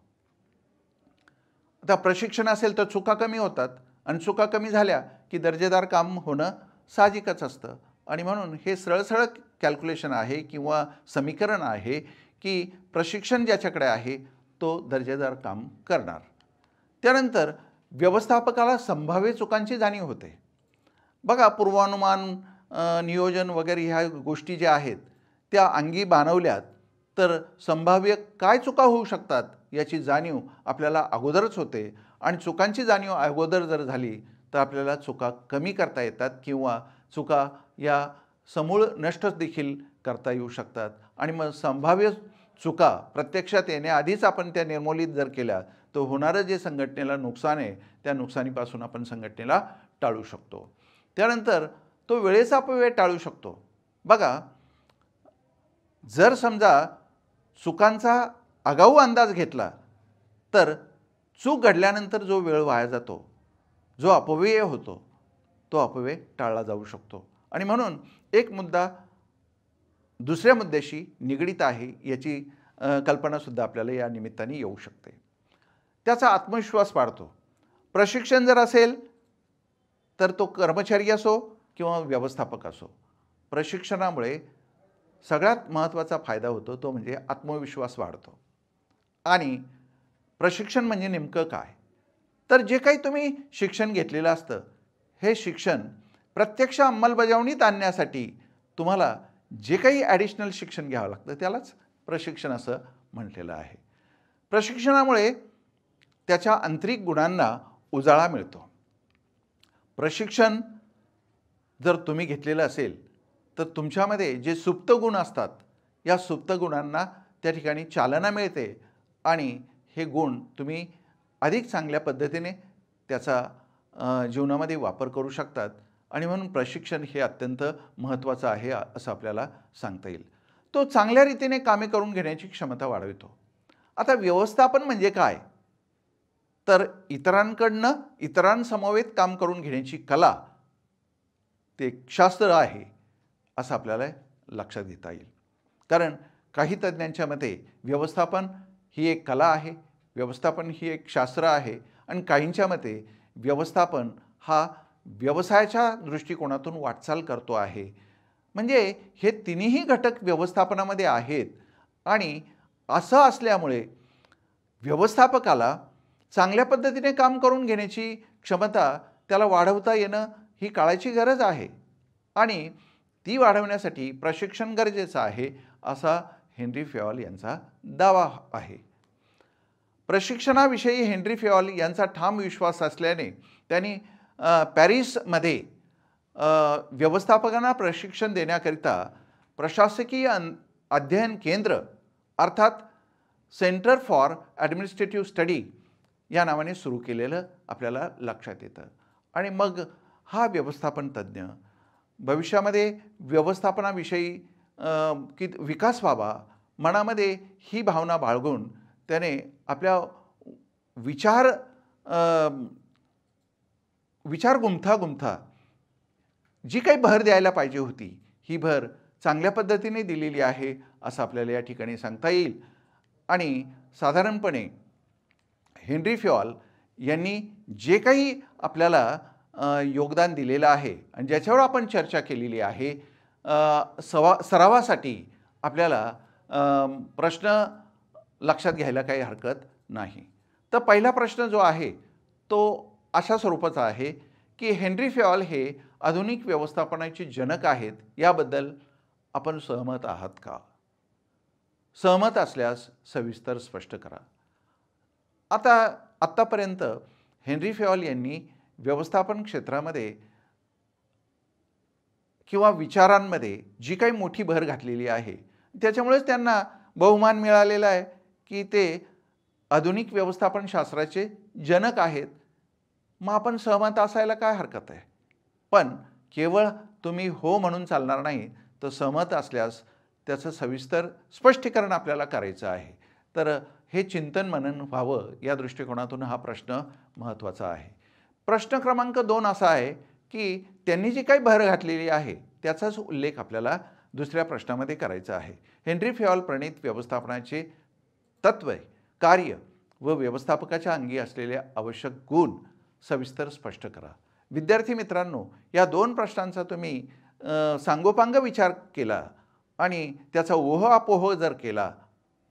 आता प्रशिक्षण असेल तर चुका कमी होतात आणि चुका कमी झाल्या की दर्जेदार काम होणं साहजिकच असतं आणि म्हणून हे सरळसरळ कॅल्क्युलेशन आहे किंवा समीकरण आहे की प्रशिक्षण ज्याच्याकडे आहे तो दर्जेदार काम करणार त्यानंतर व्यवस्थापकाला संभाव्य चुकांची जाणीव होते बघा पूर्वानुमान नियोजन वगैरे ह्या गोष्टी ज्या आहेत त्या अंगी बांधवल्यात तर संभाव्य काय चुका होऊ शकतात याची जाणीव आपल्याला अगोदरच होते आणि चुकांची जाणीव अगोदर जर झाली तर आपल्याला चुका कमी करता येतात किंवा चुका या समूळ नष्टच देखील करता येऊ शकतात आणि मग संभाव्य चुका प्रत्यक्षात येण्याआधीच आपण त्या निर्मूलित जर केल्या तर होणारं जे संघटनेला नुकसान आहे त्या नुकसानीपासून आपण संघटनेला टाळू शकतो त्यानंतर तो वेळेचा अपव्यय टाळू शकतो बघा जर समजा चुकांचा आगाऊ अंदाज घेतला तर चूक घडल्यानंतर जो वेळ वाया जातो जो अपव्यय होतो तो अपव्यय टाळला जाऊ शकतो आणि म्हणून एक मुद्दा दुसऱ्या मुद्द्याशी निगडीत आहे याची कल्पनासुद्धा आपल्याला या निमित्ताने येऊ शकते त्याचा आत्मविश्वास वाढतो प्रशिक्षण जर असेल तर तो कर्मचारी असो किंवा व्यवस्थापक असो प्रशिक्षणामुळे सगळ्यात महत्त्वाचा फायदा होतो तो म्हणजे आत्मविश्वास वाढतो आणि प्रशिक्षण म्हणजे नेमकं काय तर जे काही तुम्ही शिक्षण घेतलेलं असतं हे शिक्षण प्रत्यक्ष अंमलबजावणीत आणण्यासाठी तुम्हाला जे काही ॲडिशनल शिक्षण घ्यावं लागतं त्यालाच प्रशिक्षण असं म्हटलेलं आहे प्रशिक्षणामुळे त्याच्या आंतरिक गुणांना उजाळा मिळतो प्रशिक्षण जर तुम्ही घेतलेलं असेल तर तुमच्यामध्ये जे सुप्त गुण असतात या सुप्त गुणांना त्या ठिकाणी चालना मिळते आणि हे गुण तुम्ही अधिक चांगल्या पद्धतीने त्याचा जीवनामध्ये वापर करू शकतात आणि म्हणून प्रशिक्षण हे अत्यंत महत्त्वाचं आहे असं आपल्याला सांगता येईल तो चांगल्या रीतीने कामे करून घेण्याची क्षमता वाढवितो आता व्यवस्थापन म्हणजे काय तर इतरांकडनं इतरांसमवेत काम करून घेण्याची कला ते शास्त्र आहे असं आपल्याला लक्षात घेता येईल कारण काही तज्ज्ञांच्या मते व्यवस्थापन ही एक कला आहे व्यवस्थापन ही एक शास्त्र आहे आणि काहींच्या मते व्यवस्थापन हा व्यवसायाच्या दृष्टिकोनातून वाटचाल करतो आहे म्हणजे हे तिन्ही घटक व्यवस्थापनामध्ये आहेत आणि असं असल्यामुळे व्यवस्थापकाला चांगल्या पद्धतीने काम करून घेण्याची क्षमता त्याला वाढवता येणं ही काळाची गरज आहे आणि ती वाढवण्यासाठी प्रशिक्षण गरजेचं आहे असा हेनरी फेवाल यांचा दावा आहे प्रशिक्षणाविषयी हेनरी फेवाल यांचा ठाम विश्वास असल्याने त्यांनी पॅरिसमध्ये व्यवस्थापकांना प्रशिक्षण देण्याकरिता प्रशासकीय अध्ययन केंद्र अर्थात सेंटर फॉर ॲडमिनिस्ट्रेटिव्ह स्टडी या नावाने सुरू केलेलं आपल्याला लक्षात येतं आणि मग हा व्यवस्थापन तज्ज्ञ भविष्यामध्ये व्यवस्थापनाविषयी की विकास व्हावा मनामध्ये ही भावना बाळगून त्याने आपल्या विचार विचार गुंथा गुंथा जी काही भर द्यायला पाहिजे होती ही भर चांगल्या पद्धतीने दिलेली आहे असं आपल्याला या ठिकाणी सांगता येईल आणि साधारणपणे हेनरी फ्यॉल यांनी जे काही आपल्याला योगदान दिलेलं आहे आणि ज्याच्यावर आपण चर्चा केलेली आहे सवा सरावासाठी आपल्याला प्रश्न लक्षात घ्यायला काही हरकत नाही तर पहिला प्रश्न जो आहे तो अशा स्वरूपाचा आहे की हेनरी फेऑल हे आधुनिक व्यवस्थापनाचे जनक आहेत याबद्दल आपण सहमत आहात का सहमत असल्यास सविस्तर स्पष्ट करा आता आत्तापर्यंत हेनरी फेऑल यांनी व्यवस्थापन क्षेत्रामध्ये किंवा विचारांमध्ये जी काही मोठी भर घातलेली आहे त्याच्यामुळेच त्यांना बहुमान मिळालेला आहे की ते आधुनिक व्यवस्थापनशास्त्राचे जनक आहेत मग आपण सहमत असायला काय हरकत आहे पण केवळ तुम्ही हो म्हणून चालणार नाही तर सहमत असल्यास त्याचं सविस्तर स्पष्टीकरण आपल्याला करायचं आहे तर हे चिंतन मनन व्हावं या दृष्टिकोनातून हा प्रश्न महत्त्वाचा आहे प्रश्न क्रमांक दोन असा आहे की त्यांनी जी काही भर घातलेली आहे त्याचाच उल्लेख आपल्याला दुसऱ्या प्रश्नामध्ये करायचा आहे हेनरी फ्यॉल प्रणित व्यवस्थापनाचे तत्व कार्य व व्यवस्थापकाच्या अंगी असलेले आवश्यक गुण सविस्तर स्पष्ट करा विद्यार्थी मित्रांनो या दोन प्रश्नांचा तुम्ही सांगोपांग विचार केला आणि त्याचा अपोह जर केला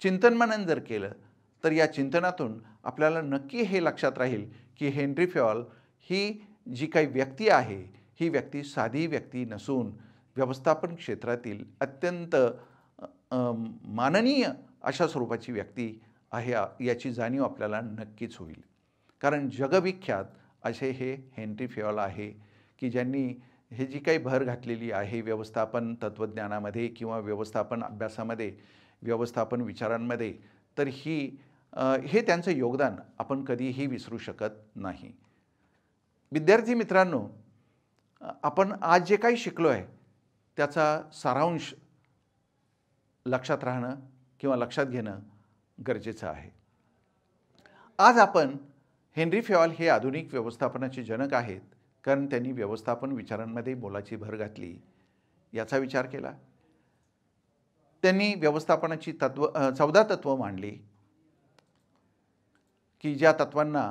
चिंतन मनन जर केलं तर या चिंतनातून आपल्याला नक्की हे लक्षात राहील की हेनरी फ्यॉल ही जी काही व्यक्ती आहे ही व्यक्ती साधी व्यक्ती नसून व्यवस्थापन क्षेत्रातील अत्यंत माननीय अशा स्वरूपाची व्यक्ती आहे याची जाणीव आपल्याला नक्कीच होईल कारण जगविख्यात असे हे हेन्री फिओल आहे की ज्यांनी हे जी काही भर घातलेली आहे व्यवस्थापन तत्त्वज्ञानामध्ये किंवा व्यवस्थापन अभ्यासामध्ये व्यवस्थापन विचारांमध्ये तर ही हे त्यांचं योगदान आपण कधीही विसरू शकत नाही विद्यार्थी मित्रांनो आपण आज जे काही शिकलो आहे त्याचा सारांश लक्षात राहणं किंवा लक्षात घेणं गरजेचं आहे आज आपण हेनरी फ्यॉल हे आधुनिक व्यवस्थापनाचे जनक आहेत कारण त्यांनी व्यवस्थापन विचारांमध्ये मोलाची भर घातली याचा विचार केला त्यांनी व्यवस्थापनाची तत्व चौदा तत्व मांडली की ज्या तत्वांना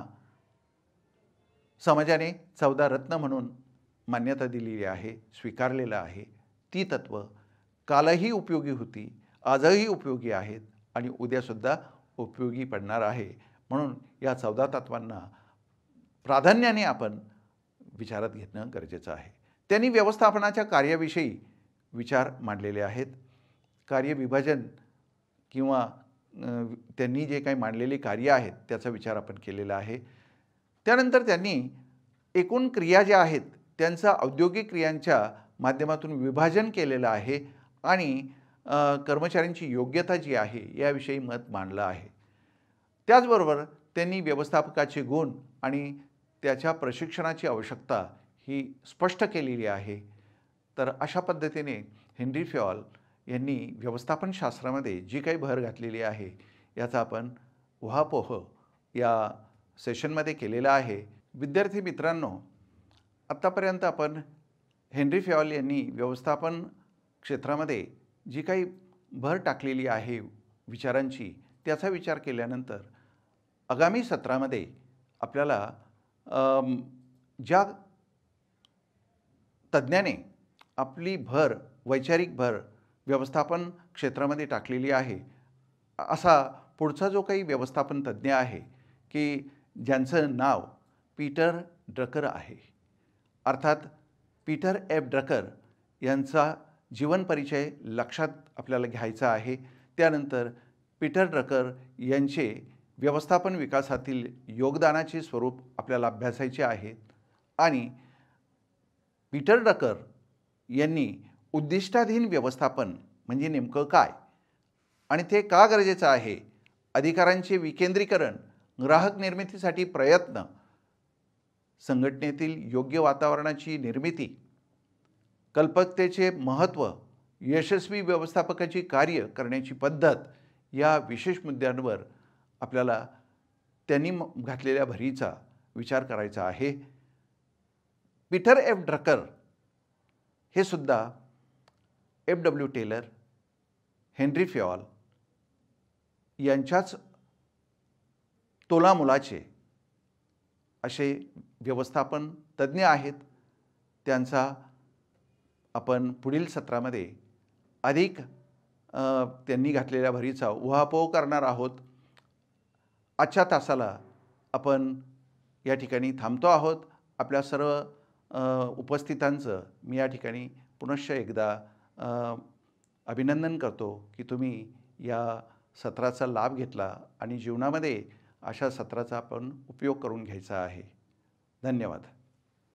समाजाने चौदा रत्न म्हणून मान्यता दिलेली आहे स्वीकारलेलं आहे ती तत्व कालही उपयोगी होती आजही उपयोगी आहेत आणि उद्यासुद्धा उपयोगी पडणार आहे म्हणून या चौदा तत्वांना प्राधान्याने आपण विचारात घेणं गरजेचं आहे त्यांनी व्यवस्थापनाच्या कार्याविषयी विचार मांडलेले आहेत कार्यविभाजन किंवा त्यांनी जे काही मांडलेली कार्य आहेत त्याचा विचार आपण केलेला आहे त्यानंतर त्यांनी एकूण क्रिया ज्या आहेत त्यांचा औद्योगिक क्रियांच्या माध्यमातून विभाजन केलेलं आहे आणि कर्मचाऱ्यांची योग्यता जी आहे याविषयी मत मांडलं आहे त्याचबरोबर त्यांनी व्यवस्थापकाचे गुण आणि त्याच्या प्रशिक्षणाची आवश्यकता ही स्पष्ट केलेली आहे तर अशा पद्धतीने हेनरी फ्यॉल यांनी व्यवस्थापनशास्त्रामध्ये जी काही भर घातलेली आहे याचा आपण उहापोह या सेशनमध्ये केलेला आहे विद्यार्थी मित्रांनो आत्तापर्यंत आपण हेनरी फ्यॉल यांनी व्यवस्थापन क्षेत्रामध्ये जी काही भर टाकलेली आहे विचारांची त्याचा विचार केल्यानंतर आगामी सत्रामध्ये आपल्याला ज्या तज्ज्ञाने आपली भर वैचारिक भर व्यवस्थापन क्षेत्रामध्ये टाकलेली आहे असा पुढचा जो काही व्यवस्थापन तज्ज्ञ आहे की ज्यांचं नाव पीटर ड्रकर आहे अर्थात पीटर एफ ड्रकर यांचा जीवनपरिचय लक्षात आपल्याला घ्यायचा आहे त्यानंतर पीटर ड्रकर यांचे व्यवस्थापन विकासातील योगदानाचे स्वरूप आपल्याला अभ्यासायचे आहेत आणि पीटर डकर यांनी उद्दिष्टाधीन व्यवस्थापन म्हणजे नेमकं काय आणि ते का गरजेचं आहे अधिकारांचे विकेंद्रीकरण ग्राहक निर्मितीसाठी प्रयत्न संघटनेतील योग्य वातावरणाची निर्मिती कल्पकतेचे महत्त्व यशस्वी व्यवस्थापकाची कार्य करण्याची पद्धत या विशेष मुद्द्यांवर आपल्याला त्यांनी घातलेल्या भरीचा विचार करायचा आहे पीटर एफ ड्रकर हे सुद्धा F W Taylor Henri Fayol यांच्याच तोलामुलाचे असे व्यवस्थापन तज्ज्ञ आहेत त्यांचा आपण पुढील सत्रामध्ये अधिक त्यांनी घातलेल्या भरीचा उहापोह करणार आहोत आजच्या तासाला आपण या ठिकाणी थांबतो आहोत आपल्या सर्व उपस्थितांचं मी या ठिकाणी पुनश्च एकदा अभिनंदन करतो की तुम्ही या सत्राचा लाभ घेतला आणि जीवनामध्ये अशा सत्राचा आपण उपयोग करून घ्यायचा आहे धन्यवाद